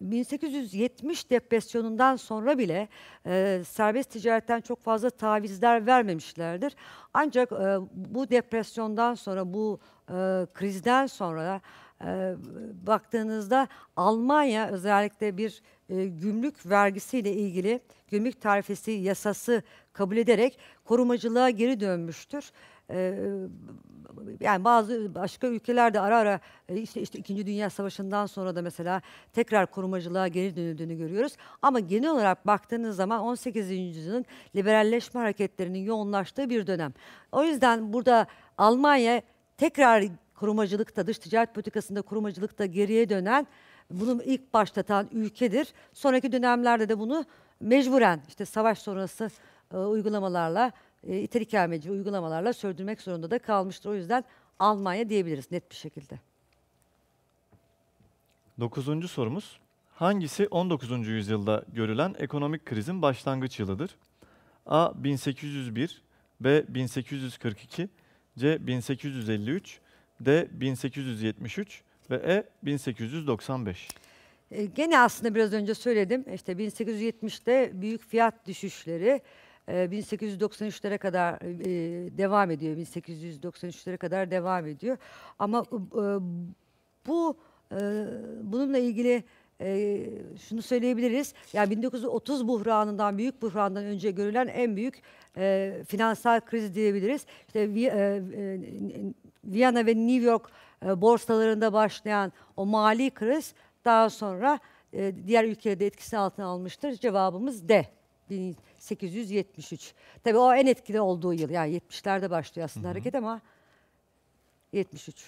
1870 depresyonundan sonra bile e, serbest ticaretten çok fazla tavizler vermemişlerdir. Ancak e, bu depresyondan sonra, bu e, krizden sonra e, baktığınızda Almanya özellikle bir e, gümrük vergisiyle ilgili gümrük tarifesi yasası kabul ederek korumacılığa geri dönmüştür. Ee, yani bazı başka ülkelerde ara ara e, işte işte İkinci Dünya Savaşı'ndan sonra da mesela tekrar korumacılığa geri dönüldüğünü görüyoruz. Ama genel olarak baktığınız zaman 18. yüzyılın liberalleşme hareketlerinin yoğunlaştığı bir dönem. O yüzden burada Almanya tekrar korumacılıkta, dış ticaret politikasında korumacılıkta geriye dönen, bunu ilk başlatan ülkedir. Sonraki dönemlerde de bunu mecburen işte savaş sonrası e, uygulamalarla e, ithal uygulamalarla sürdürmek zorunda da kalmıştır. O yüzden Almanya diyebiliriz net bir şekilde. Dokuzuncu sorumuz. Hangisi 19. yüzyılda görülen ekonomik krizin başlangıç yılıdır? A. 1801 B. 1842 C. 1853 D. 1873 ve E. 1895. E, gene aslında biraz önce söyledim. İşte 1870'te büyük fiyat düşüşleri, 1893'lere ee, kadar e, e, devam ediyor. 1893'lere kadar devam ediyor. Ama e, bu bununla ilgili şunu söyleyebiliriz. Yani 1930 buhranından, büyük buhrandan önce görülen en büyük finansal kriz diyebiliriz. İşte Viyana ve New York borsalarında başlayan o mali kriz daha sonra diğer ülkelerde etkisi altına almıştır. Cevabımız D. 873. Tabii o en etkili olduğu yıl. Yani 70'lerde başlıyor aslında Hı -hı. hareket ama 73.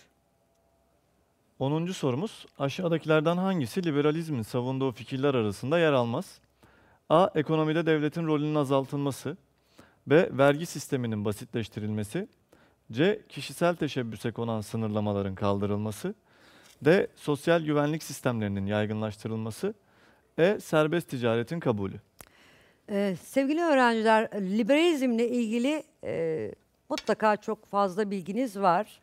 10. sorumuz aşağıdakilerden hangisi liberalizmin savunduğu fikirler arasında yer almaz? A. Ekonomide devletin rolünün azaltılması. B. Vergi sisteminin basitleştirilmesi. C. Kişisel teşebbüse konan sınırlamaların kaldırılması. D. Sosyal güvenlik sistemlerinin yaygınlaştırılması. E. Serbest ticaretin kabulü. Ee, sevgili öğrenciler, liberalizmle ilgili e, mutlaka çok fazla bilginiz var.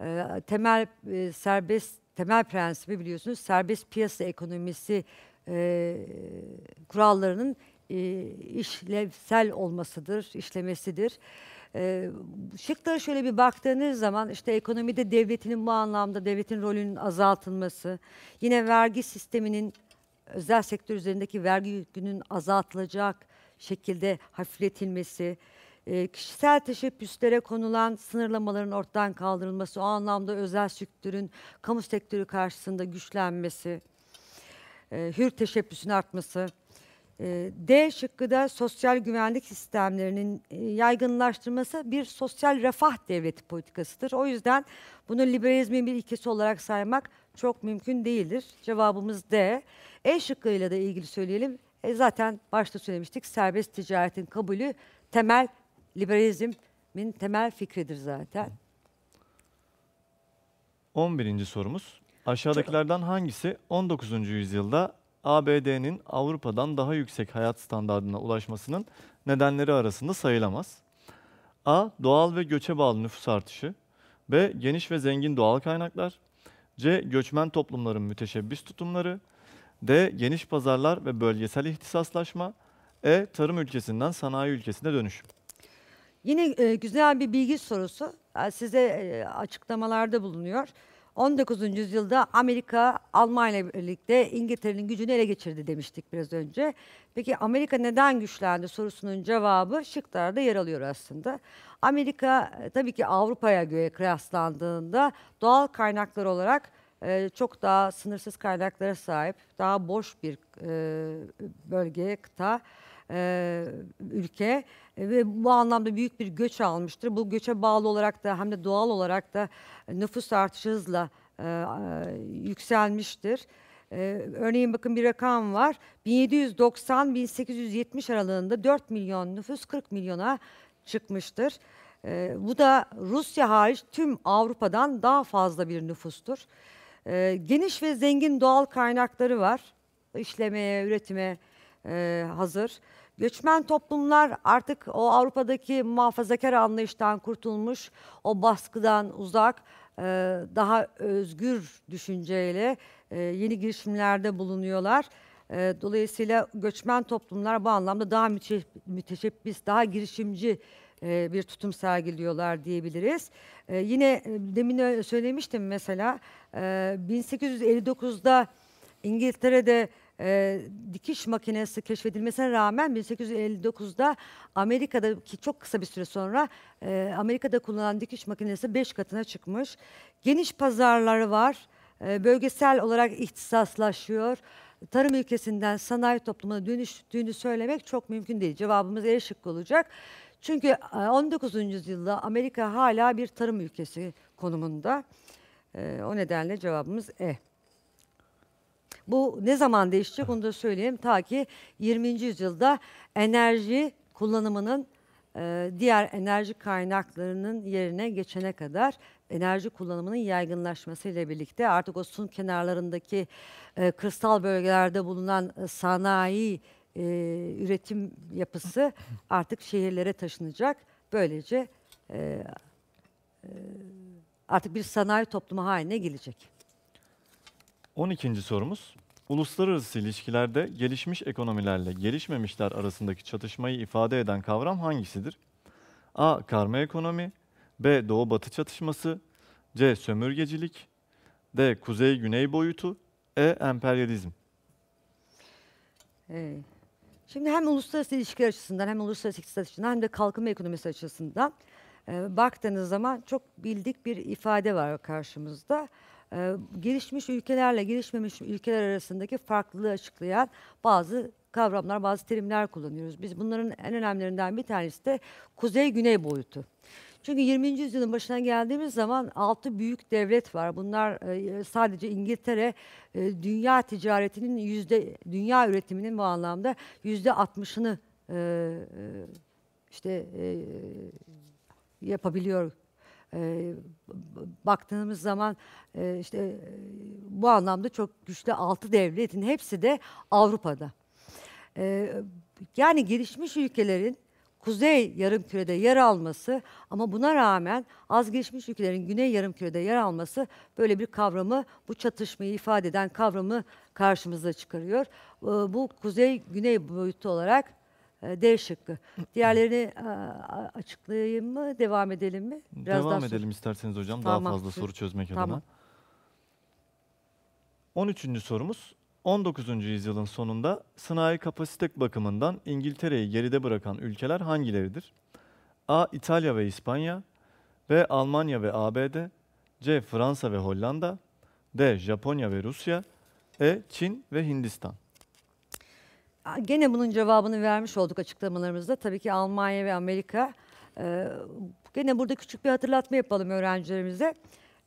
E, temel e, serbest temel prensibi biliyorsunuz serbest piyasa ekonomisi e, kurallarının e, işlevsel olmasıdır, işlemesidir. E, şıklara şöyle bir baktığınız zaman işte ekonomide devletinin bu anlamda devletin rolünün azaltılması, yine vergi sisteminin özel sektör üzerindeki vergi yükünün azaltılacak şekilde hafifletilmesi, e, kişisel teşebbüslere konulan sınırlamaların ortadan kaldırılması, o anlamda özel sektörün kamu sektörü karşısında güçlenmesi, e, hür teşebbüsün artması. E, D şıkkı da sosyal güvenlik sistemlerinin yaygınlaştırması bir sosyal refah devleti politikasıdır. O yüzden bunu liberalizmin bir ilkesi olarak saymak çok mümkün değildir. Cevabımız D. E şıkkıyla da ilgili söyleyelim. E zaten başta söylemiştik serbest ticaretin kabulü temel liberalizmin temel fikridir zaten. 11. sorumuz. Aşağıdakilerden hangisi 19. yüzyılda ABD'nin Avrupa'dan daha yüksek hayat standartına ulaşmasının nedenleri arasında sayılamaz? A. Doğal ve göçe bağlı nüfus artışı. B. Geniş ve zengin doğal kaynaklar. C. Göçmen toplumların müteşebbis tutumları. D. Geniş pazarlar ve bölgesel ihtisaslaşma. E. Tarım ülkesinden sanayi ülkesine dönüşüm. Yine e, güzel bir bilgi sorusu e, size e, açıklamalarda bulunuyor. 19. yüzyılda Amerika Almanya ile birlikte İngiltere'nin gücünü ele geçirdi demiştik biraz önce. Peki Amerika neden güçlendi sorusunun cevabı şıklarda yer alıyor aslında. Amerika e, tabii ki Avrupa'ya göre kıyaslandığında doğal kaynaklar olarak e, çok daha sınırsız kaynaklara sahip, daha boş bir e, bölge, kıta, e, ülke e, ve bu anlamda büyük bir göç almıştır. Bu göçe bağlı olarak da hem de doğal olarak da nüfus artışı hızla e, yükselmiştir. Ee, örneğin bakın bir rakam var. 1790-1870 aralığında 4 milyon nüfus 40 milyona çıkmıştır. Ee, bu da Rusya hariç tüm Avrupa'dan daha fazla bir nüfustur. Ee, geniş ve zengin doğal kaynakları var. İşlemeye, üretime e, hazır. Göçmen toplumlar artık o Avrupa'daki muhafazakar anlayıştan kurtulmuş, o baskıdan uzak, e, daha özgür düşünceyle e, yeni girişimlerde bulunuyorlar. E, dolayısıyla göçmen toplumlar bu anlamda daha müteşebbis, daha girişimci e, bir tutum sergiliyorlar diyebiliriz. E, yine e, demin söylemiştim mesela 1859'da İngiltere'de e, dikiş makinesi keşfedilmesine rağmen 1859'da Amerika'da ki çok kısa bir süre sonra e, Amerika'da kullanılan dikiş makinesi 5 katına çıkmış. Geniş pazarları var. E, bölgesel olarak ihtisaslaşıyor. Tarım ülkesinden sanayi toplumuna dönüştüğünü söylemek çok mümkün değil. Cevabımız erişik olacak. Çünkü 19. E, yüzyılda Amerika hala bir tarım ülkesi konumunda. E, o nedenle cevabımız E. Bu ne zaman değişecek onu da söyleyeyim. Ta ki 20. yüzyılda enerji kullanımının e, diğer enerji kaynaklarının yerine geçene kadar enerji kullanımının yaygınlaşmasıyla birlikte artık o sun kenarlarındaki kristal bölgelerde bulunan sanayi e, üretim yapısı artık şehirlere taşınacak. Böylece e, e, artık bir sanayi toplumu haline gelecek. 12. sorumuz. Uluslararası ilişkilerde gelişmiş ekonomilerle gelişmemişler arasındaki çatışmayı ifade eden kavram hangisidir? A. Karma ekonomi B. Doğu-batı çatışması C. Sömürgecilik D. Kuzey-güney boyutu E. Emperyalizm ee, Şimdi hem uluslararası ilişkiler açısından hem uluslararası iktisat açısından hem de kalkınma ekonomisi açısından e, baktığınız zaman çok bildik bir ifade var karşımızda. E, gelişmiş ülkelerle gelişmemiş ülkeler arasındaki farklılığı açıklayan bazı kavramlar, bazı terimler kullanıyoruz. Biz bunların en önemlilerinden bir tanesi de kuzey-güney boyutu. Çünkü 20. yüzyılın başına geldiğimiz zaman 6 büyük devlet var. Bunlar e, sadece İngiltere e, dünya ticaretinin yüzde dünya üretiminin bu anlamda yüzde 60'ını e, işte yapabiliyor baktığımız zaman işte bu anlamda çok güçlü altı devletin hepsi de Avrupa'da. yani gelişmiş ülkelerin kuzey yarımkürede yer alması ama buna rağmen az gelişmiş ülkelerin güney yarımkürede yer alması böyle bir kavramı bu çatışmayı ifade eden kavramı karşımıza çıkarıyor. Ee, bu kuzey güney boyutu olarak e, D şıkkı. Diğerlerini e, açıklayayım mı? Devam edelim mi? Biraz Devam edelim soru... isterseniz hocam. Tamam. Daha fazla soru çözmek tamam. adına. 13. sorumuz 19. yüzyılın sonunda sanayi kapasite bakımından İngiltere'yi geride bırakan ülkeler hangileridir? A. İtalya ve İspanya B. Almanya ve ABD C. Fransa ve Hollanda D. Japonya ve Rusya E. Çin ve Hindistan Gene bunun cevabını vermiş olduk açıklamalarımızda. Tabii ki Almanya ve Amerika. Ee, gene burada küçük bir hatırlatma yapalım öğrencilerimize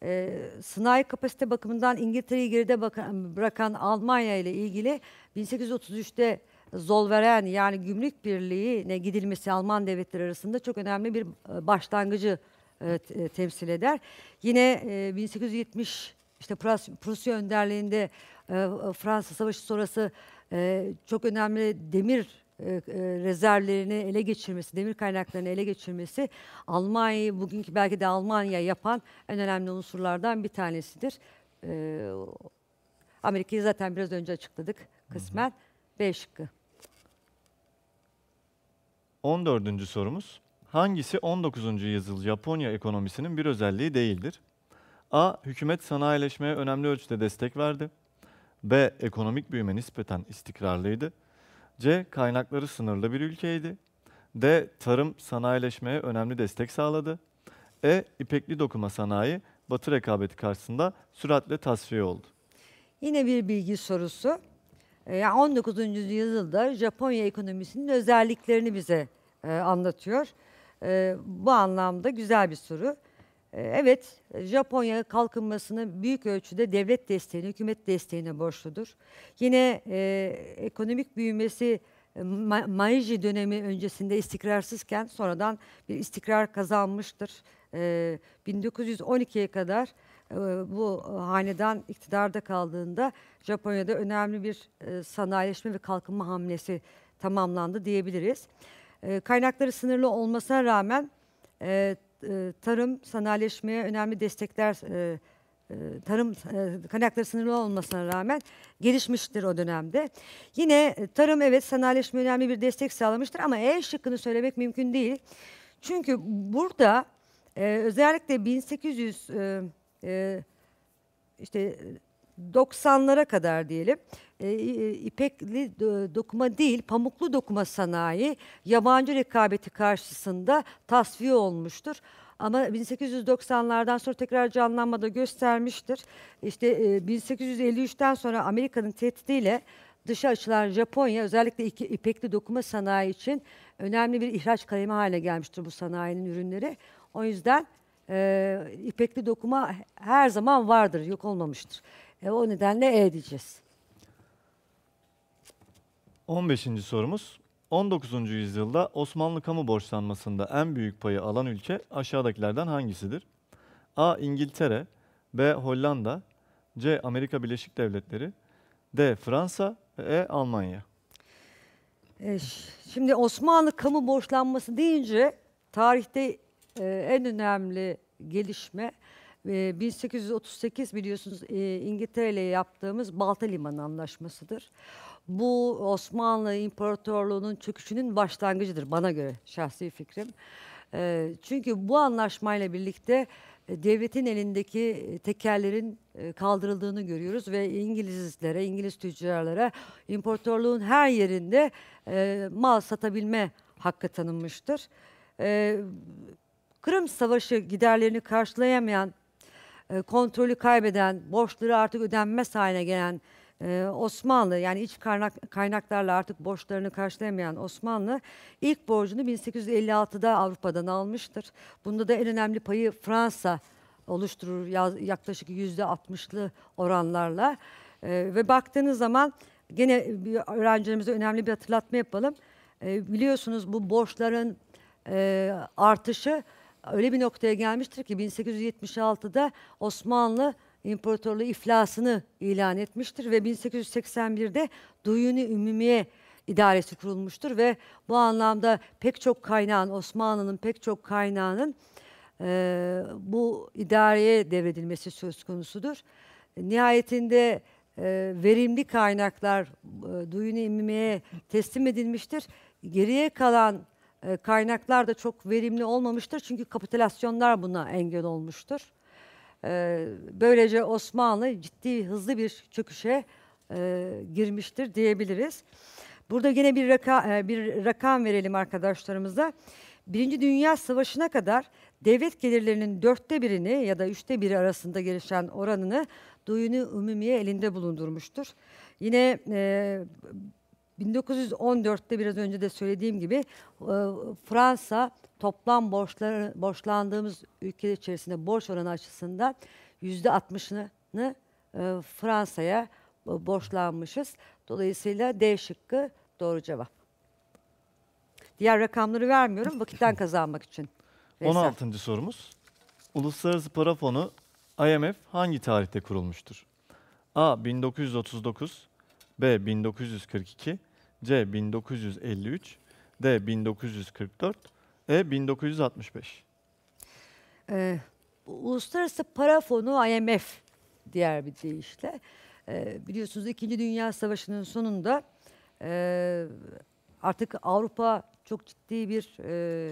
e, ee, sınai kapasite bakımından İngiltere'yi geride bakan, bırakan Almanya ile ilgili 1833'te Zollverein yani Gümrük Birliği'ne gidilmesi Alman devletleri arasında çok önemli bir e, başlangıcı e, e, temsil eder. Yine e, 1870 işte Prusya önderliğinde e, Fransa Savaşı sonrası e, çok önemli demir e, e, rezervlerini ele geçirmesi, demir kaynaklarını ele geçirmesi Almanya'yı bugünkü belki de Almanya yapan en önemli unsurlardan bir tanesidir. E, Amerika'yı zaten biraz önce açıkladık kısmen. Hı B şıkkı. 14. sorumuz. Hangisi 19. yüzyıl Japonya ekonomisinin bir özelliği değildir? A. Hükümet sanayileşmeye önemli ölçüde destek verdi. B. Ekonomik büyüme nispeten istikrarlıydı. C. Kaynakları sınırlı bir ülkeydi. D. Tarım sanayileşmeye önemli destek sağladı. E. İpekli dokuma sanayi batı rekabeti karşısında süratle tasfiye oldu. Yine bir bilgi sorusu. 19. E, yüzyılda Japonya ekonomisinin özelliklerini bize e, anlatıyor. E, bu anlamda güzel bir soru. Ee, evet, Japonya kalkınmasının büyük ölçüde devlet desteğine, hükümet desteğine borçludur. Yine e, ekonomik büyümesi e, Ma Meiji dönemi öncesinde istikrarsızken sonradan bir istikrar kazanmıştır. E, ee, 1912'ye kadar e, bu hanedan iktidarda kaldığında Japonya'da önemli bir e, sanayileşme ve kalkınma hamlesi tamamlandı diyebiliriz. E, kaynakları sınırlı olmasına rağmen e, e, tarım sanayileşmeye önemli destekler e, e, tarım kaynakları sınırlı olmasına rağmen gelişmiştir o dönemde. Yine tarım evet sanayileşme önemli bir destek sağlamıştır ama E şıkkını söylemek mümkün değil. Çünkü burada özellikle 1800 işte 90'lara kadar diyelim e, e ipekli e, dokuma değil pamuklu dokuma sanayi yabancı rekabeti karşısında tasfiye olmuştur. Ama 1890'lardan sonra tekrar canlanma da göstermiştir. İşte e, 1853'ten sonra Amerika'nın tehdidiyle dışa açılan Japonya özellikle iki, ipekli dokuma sanayi için önemli bir ihraç kalemi haline gelmiştir bu sanayinin ürünleri. O yüzden e, ipekli dokuma her zaman vardır, yok olmamıştır. E, o nedenle E diyeceğiz. 15. sorumuz. 19. yüzyılda Osmanlı kamu borçlanmasında en büyük payı alan ülke aşağıdakilerden hangisidir? A. İngiltere B. Hollanda C. Amerika Birleşik Devletleri D. Fransa E. Almanya e, Şimdi Osmanlı kamu borçlanması deyince tarihte e, en önemli gelişme 1838 biliyorsunuz e, İngiltere ile yaptığımız Balta Limanı Anlaşması'dır. Bu Osmanlı İmparatorluğu'nun çöküşünün başlangıcıdır bana göre şahsi fikrim. E, çünkü bu anlaşmayla birlikte e, devletin elindeki tekerlerin kaldırıldığını görüyoruz ve İngilizlere, İngiliz tüccarlara imparatorluğun her yerinde mal satabilme hakkı tanınmıştır. Kırım Savaşı giderlerini karşılayamayan e, kontrolü kaybeden, borçları artık ödenmez haline gelen e, Osmanlı yani iç kaynak, kaynaklarla artık borçlarını karşılayamayan Osmanlı ilk borcunu 1856'da Avrupa'dan almıştır. Bunda da en önemli payı Fransa oluşturur yaklaşık %60'lı oranlarla. E, ve baktığınız zaman gene öğrencilerimize önemli bir hatırlatma yapalım. biliyorsunuz bu borçların artışı öyle bir noktaya gelmiştir ki 1876'da Osmanlı İmparatorluğu iflasını ilan etmiştir ve 1881'de Duyuni Ümumiye idaresi kurulmuştur ve bu anlamda pek çok kaynağın Osmanlı'nın pek çok kaynağının e, bu idareye devredilmesi söz konusudur. Nihayetinde e, verimli kaynaklar e, Duyuni İmmiye'ye teslim edilmiştir. Geriye kalan ee, kaynaklar da çok verimli olmamıştır. Çünkü kapitülasyonlar buna engel olmuştur. Ee, böylece Osmanlı ciddi hızlı bir çöküşe e, girmiştir diyebiliriz. Burada yine bir, raka, e, bir rakam verelim arkadaşlarımıza. Birinci Dünya Savaşı'na kadar devlet gelirlerinin dörtte birini ya da üçte biri arasında gelişen oranını duyunu ümumiye elinde bulundurmuştur. Yine e, 1914'te biraz önce de söylediğim gibi e, Fransa toplam borçları, borçlandığımız ülkeler içerisinde borç oranı açısından yüzde 60'ını e, Fransa'ya e, borçlanmışız. Dolayısıyla D şıkkı doğru cevap. Diğer rakamları vermiyorum vakitten kazanmak için. Veysel. 16. sorumuz. Uluslararası Para Fonu IMF hangi tarihte kurulmuştur? A. 1939 B. 1942 C 1953, D 1944, E 1965. Ee, Uluslararası Para Fonu IMF diğer bir deyişle. Ee, biliyorsunuz İkinci Dünya Savaşı'nın sonunda e, artık Avrupa çok ciddi bir e,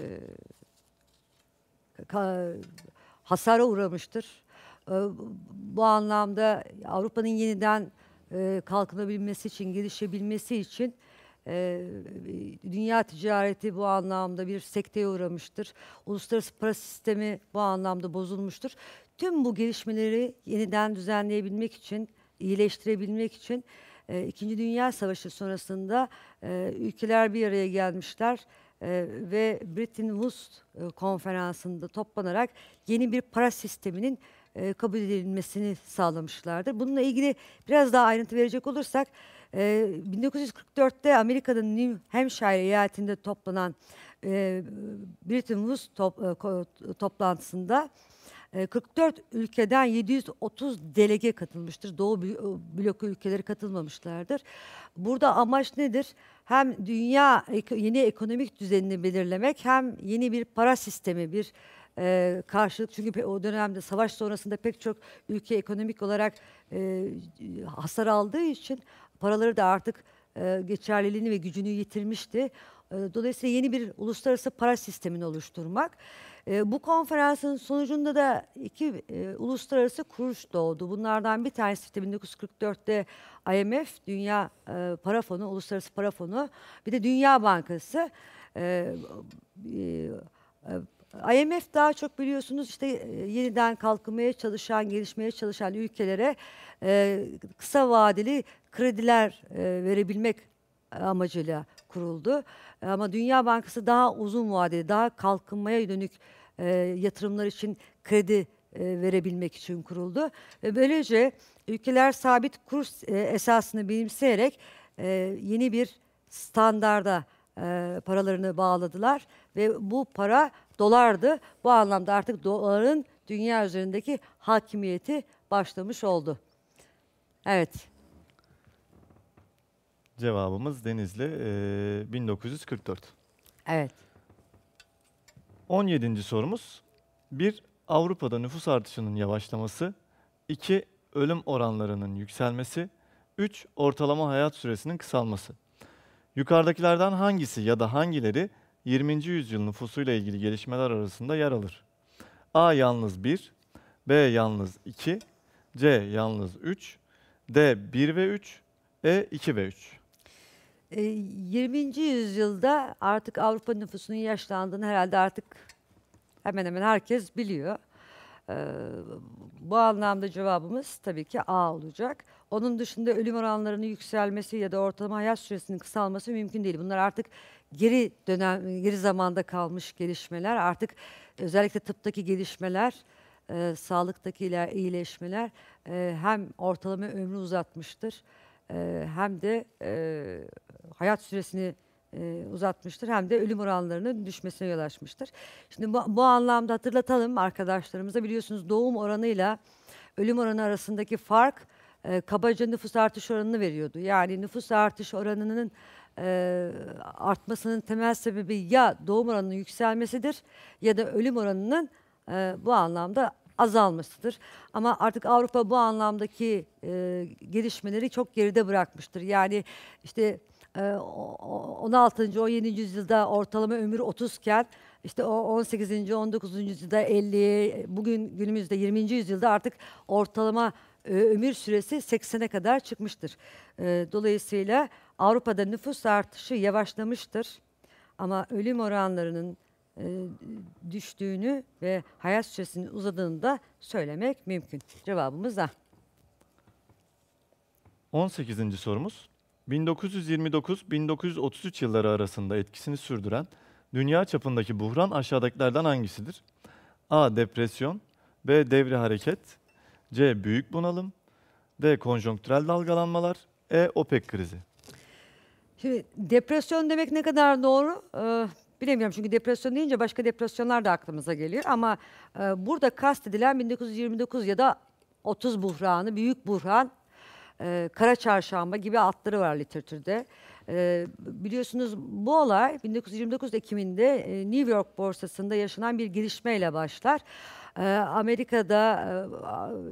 hasara uğramıştır. E, bu anlamda Avrupa'nın yeniden e, kalkınabilmesi için, gelişebilmesi için ee, dünya ticareti bu anlamda bir sekteye uğramıştır. Uluslararası para sistemi bu anlamda bozulmuştur. Tüm bu gelişmeleri yeniden düzenleyebilmek için, iyileştirebilmek için e, İkinci Dünya Savaşı sonrasında e, ülkeler bir araya gelmişler e, ve Bretton Woods konferansında toplanarak yeni bir para sisteminin kabul edilmesini sağlamışlardır. Bununla ilgili biraz daha ayrıntı verecek olursak 1944'te ee, Amerika'nın New Hampshire eyaletinde toplanan e, Britain Woods top, e, toplantısında 44 e, ülkeden 730 delege katılmıştır. Doğu e, bloku ülkeleri katılmamışlardır. Burada amaç nedir? Hem dünya yeni ekonomik düzenini belirlemek hem yeni bir para sistemi, bir e, karşılık. Çünkü o dönemde savaş sonrasında pek çok ülke ekonomik olarak e, hasar aldığı için paraları da artık e, geçerliliğini ve gücünü yitirmişti. E, dolayısıyla yeni bir uluslararası para sistemini oluşturmak. E, bu konferansın sonucunda da iki e, uluslararası kuruluş doğdu. Bunlardan bir tanesi 1944'te IMF, Dünya e, Para Fonu, Uluslararası Para Fonu, bir de Dünya Bankası. E, e, IMF daha çok biliyorsunuz işte e, yeniden kalkınmaya çalışan, gelişmeye çalışan ülkelere e, kısa vadeli krediler e, verebilmek amacıyla kuruldu. Ama Dünya Bankası daha uzun vadeli, daha kalkınmaya dönük yatırımlar için kredi verebilmek için kuruldu. böylece ülkeler sabit kurs esasını benimseyerek yeni bir standarda e, paralarını bağladılar ve bu para dolardı. Bu anlamda artık doların dünya üzerindeki hakimiyeti başlamış oldu. Evet. Cevabımız Denizli e, 1944. Evet. 17. sorumuz. Bir, Avrupa'da nüfus artışının yavaşlaması. 2. Ölüm oranlarının yükselmesi. 3. Ortalama hayat süresinin kısalması. Yukarıdakilerden hangisi ya da hangileri 20. yüzyıl nüfusuyla ilgili gelişmeler arasında yer alır? A yalnız 1, B yalnız 2, C yalnız 3, D 1 ve 3, E 2 ve 3. 20. E, yüzyılda artık Avrupa nüfusunun yaşlandığını herhalde artık hemen hemen herkes biliyor. E, bu anlamda cevabımız tabii ki A olacak. Onun dışında ölüm oranlarının yükselmesi ya da ortalama hayat süresinin kısalması mümkün değil. Bunlar artık geri dönem geri zamanda kalmış gelişmeler. Artık özellikle tıptaki gelişmeler e, sağlıktaki iyileşmeler e, hem ortalama ömrü uzatmıştır e, hem de e, hayat süresini e, uzatmıştır hem de ölüm oranlarının düşmesine yol açmıştır. Şimdi bu, bu anlamda hatırlatalım arkadaşlarımıza biliyorsunuz doğum oranıyla ölüm oranı arasındaki fark e, kabaca nüfus artış oranını veriyordu. Yani nüfus artış oranının e, artmasının temel sebebi ya doğum oranının yükselmesidir ya da ölüm oranının e, bu anlamda azalmasıdır. Ama artık Avrupa bu anlamdaki e, gelişmeleri çok geride bırakmıştır. Yani işte e, 16. 17. yüzyılda ortalama ömür 30 iken işte o 18. 19. yüzyılda 50, bugün günümüzde 20. yüzyılda artık ortalama e, ömür süresi 80'e kadar çıkmıştır. E, dolayısıyla Avrupa'da nüfus artışı yavaşlamıştır. Ama ölüm oranlarının e, düştüğünü ve hayat süresinin uzadığını da söylemek mümkün. Cevabımız A. 18. sorumuz. 1929-1933 yılları arasında etkisini sürdüren dünya çapındaki buhran aşağıdakilerden hangisidir? A. Depresyon B. Devri hareket C. Büyük bunalım. D. Konjonktürel dalgalanmalar. E. OPEC krizi. Şimdi depresyon demek ne kadar doğru ee, bilemiyorum. Çünkü depresyon deyince başka depresyonlar da aklımıza geliyor. Ama e, burada kastedilen 1929 ya da 30 buhranı, büyük buhran, e, kara çarşamba gibi adları var literatürde. E, biliyorsunuz bu olay 1929 Ekim'inde e, New York borsasında yaşanan bir girişmeyle başlar. Amerika'da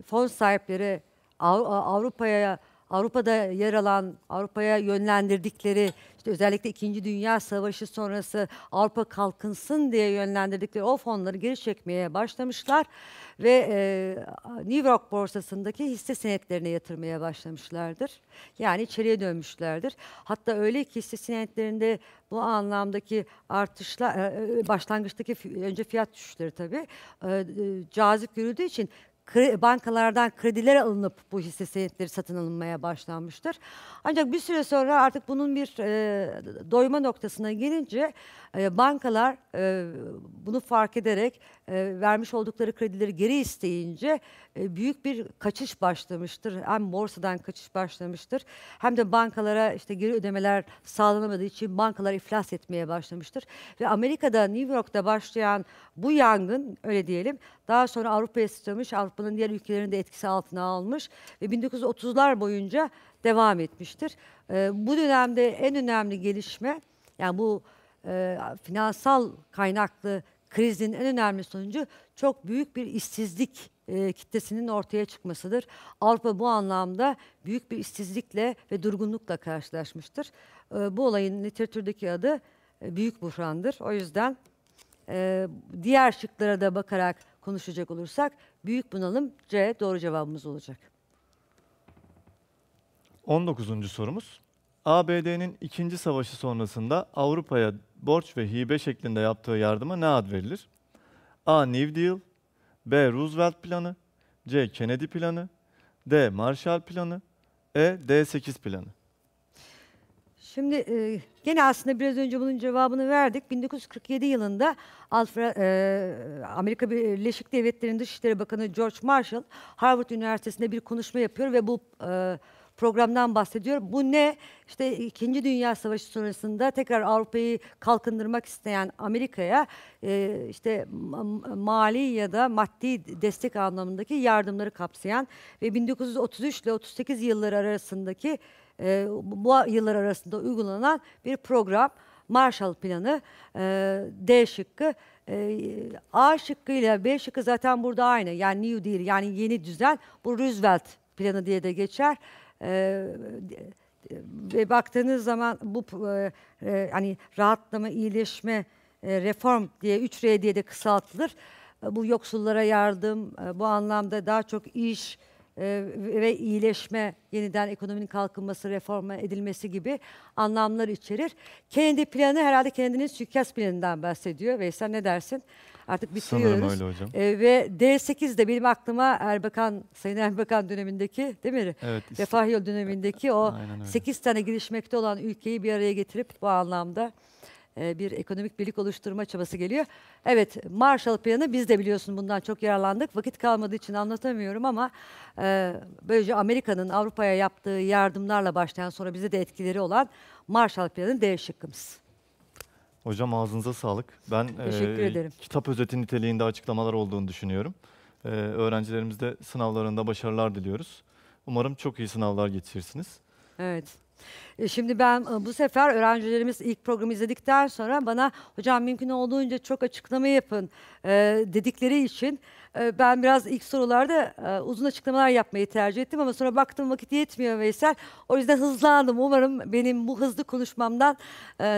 fon sahipleri Avrupa'ya Avrupa'da yer alan, Avrupa'ya yönlendirdikleri işte özellikle 2. Dünya Savaşı sonrası Avrupa kalkınsın diye yönlendirdikleri o fonları geri çekmeye başlamışlar ve e, New York borsasındaki hisse senetlerine yatırmaya başlamışlardır. Yani içeriye dönmüşlerdir. Hatta öyle ki hisse senetlerinde bu anlamdaki artışla e, e başlangıçtaki önce fiyat düşüşleri tabii e, e, cazip görüldüğü için bankalardan krediler alınıp bu hisse senetleri satın alınmaya başlanmıştır. Ancak bir süre sonra artık bunun bir e, doyma noktasına gelince e, bankalar e, bunu fark ederek e, vermiş oldukları kredileri geri isteyince e, büyük bir kaçış başlamıştır. Hem borsadan kaçış başlamıştır hem de bankalara işte geri ödemeler sağlanamadığı için bankalar iflas etmeye başlamıştır. Ve Amerika'da New York'ta başlayan bu yangın öyle diyelim daha sonra Avrupa'ya sıçramış Avrupa Avrupa'nın diğer ülkelerinde etkisi altına almış ve 1930'lar boyunca devam etmiştir. E, bu dönemde en önemli gelişme yani bu e, finansal kaynaklı krizin en önemli sonucu çok büyük bir işsizlik e, kitlesinin ortaya çıkmasıdır. Avrupa bu anlamda büyük bir işsizlikle ve durgunlukla karşılaşmıştır. E, bu olayın literatürdeki adı e, büyük buhrandır. O yüzden e, diğer şıklara da bakarak konuşacak olursak büyük bunalım C doğru cevabımız olacak. 19. sorumuz. ABD'nin ikinci Savaşı sonrasında Avrupa'ya borç ve hibe şeklinde yaptığı yardıma ne ad verilir? A. New Deal B. Roosevelt Planı C. Kennedy Planı D. Marshall Planı E. D8 Planı Şimdi e, gene aslında biraz önce bunun cevabını verdik. 1947 yılında Alfred, e, Amerika Birleşik Devletleri'nin Dışişleri Bakanı George Marshall Harvard Üniversitesi'nde bir konuşma yapıyor ve bu e, programdan bahsediyor. Bu ne? İşte İkinci Dünya Savaşı sonrasında tekrar Avrupa'yı kalkındırmak isteyen Amerika'ya e, işte mali ya da maddi destek anlamındaki yardımları kapsayan ve 1933 ile 38 yılları arasındaki e, bu yıllar arasında uygulanan bir program. Marshall Planı e, D şıkkı. E, A şıkkı B şıkkı zaten burada aynı. Yani New değil yani yeni düzen. Bu Roosevelt planı diye de geçer. E, ve baktığınız zaman bu e, e, hani rahatlama, iyileşme, e, reform diye 3R diye de kısaltılır. E, bu yoksullara yardım, e, bu anlamda daha çok iş, e, ve iyileşme, yeniden ekonominin kalkınması, reforma edilmesi gibi anlamlar içerir. Kendi planı herhalde kendinin suikast planından bahsediyor. Veysel ne dersin? Artık bitiriyoruz. Sanırım öyle hocam. E, ve D8 de benim aklıma Erbakan, Sayın Erbakan dönemindeki değil mi? Evet. Refah yol dönemindeki o 8 tane girişmekte olan ülkeyi bir araya getirip bu anlamda e, bir ekonomik birlik oluşturma çabası geliyor. Evet Marshall Planı biz de biliyorsun bundan çok yararlandık. Vakit kalmadığı için anlatamıyorum ama e, böylece Amerika'nın Avrupa'ya yaptığı yardımlarla başlayan sonra bize de etkileri olan Marshall Planı D şıkkımız. Hocam ağzınıza sağlık. Ben e, Teşekkür e, ederim. kitap özeti niteliğinde açıklamalar olduğunu düşünüyorum. E, öğrencilerimiz sınavlarında başarılar diliyoruz. Umarım çok iyi sınavlar geçirirsiniz. Evet. E, şimdi ben e, bu sefer öğrencilerimiz ilk programı izledikten sonra bana hocam mümkün olduğunca çok açıklama yapın e, dedikleri için ben biraz ilk sorularda uzun açıklamalar yapmayı tercih ettim ama sonra baktım vakit yetmiyor Veysel. O yüzden hızlandım. Umarım benim bu hızlı konuşmamdan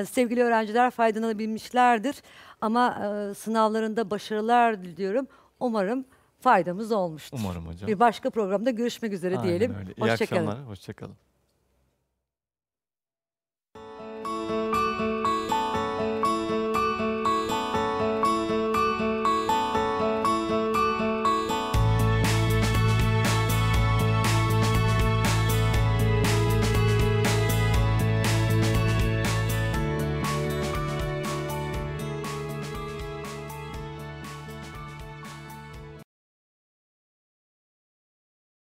sevgili öğrenciler faydalanabilmişlerdir. Ama sınavlarında başarılar diliyorum. Umarım faydamız olmuştur. Umarım hocam. Bir başka programda görüşmek üzere Aynen diyelim. Öyle. İyi hoşçakalın. akşamlar, hoşçakalın.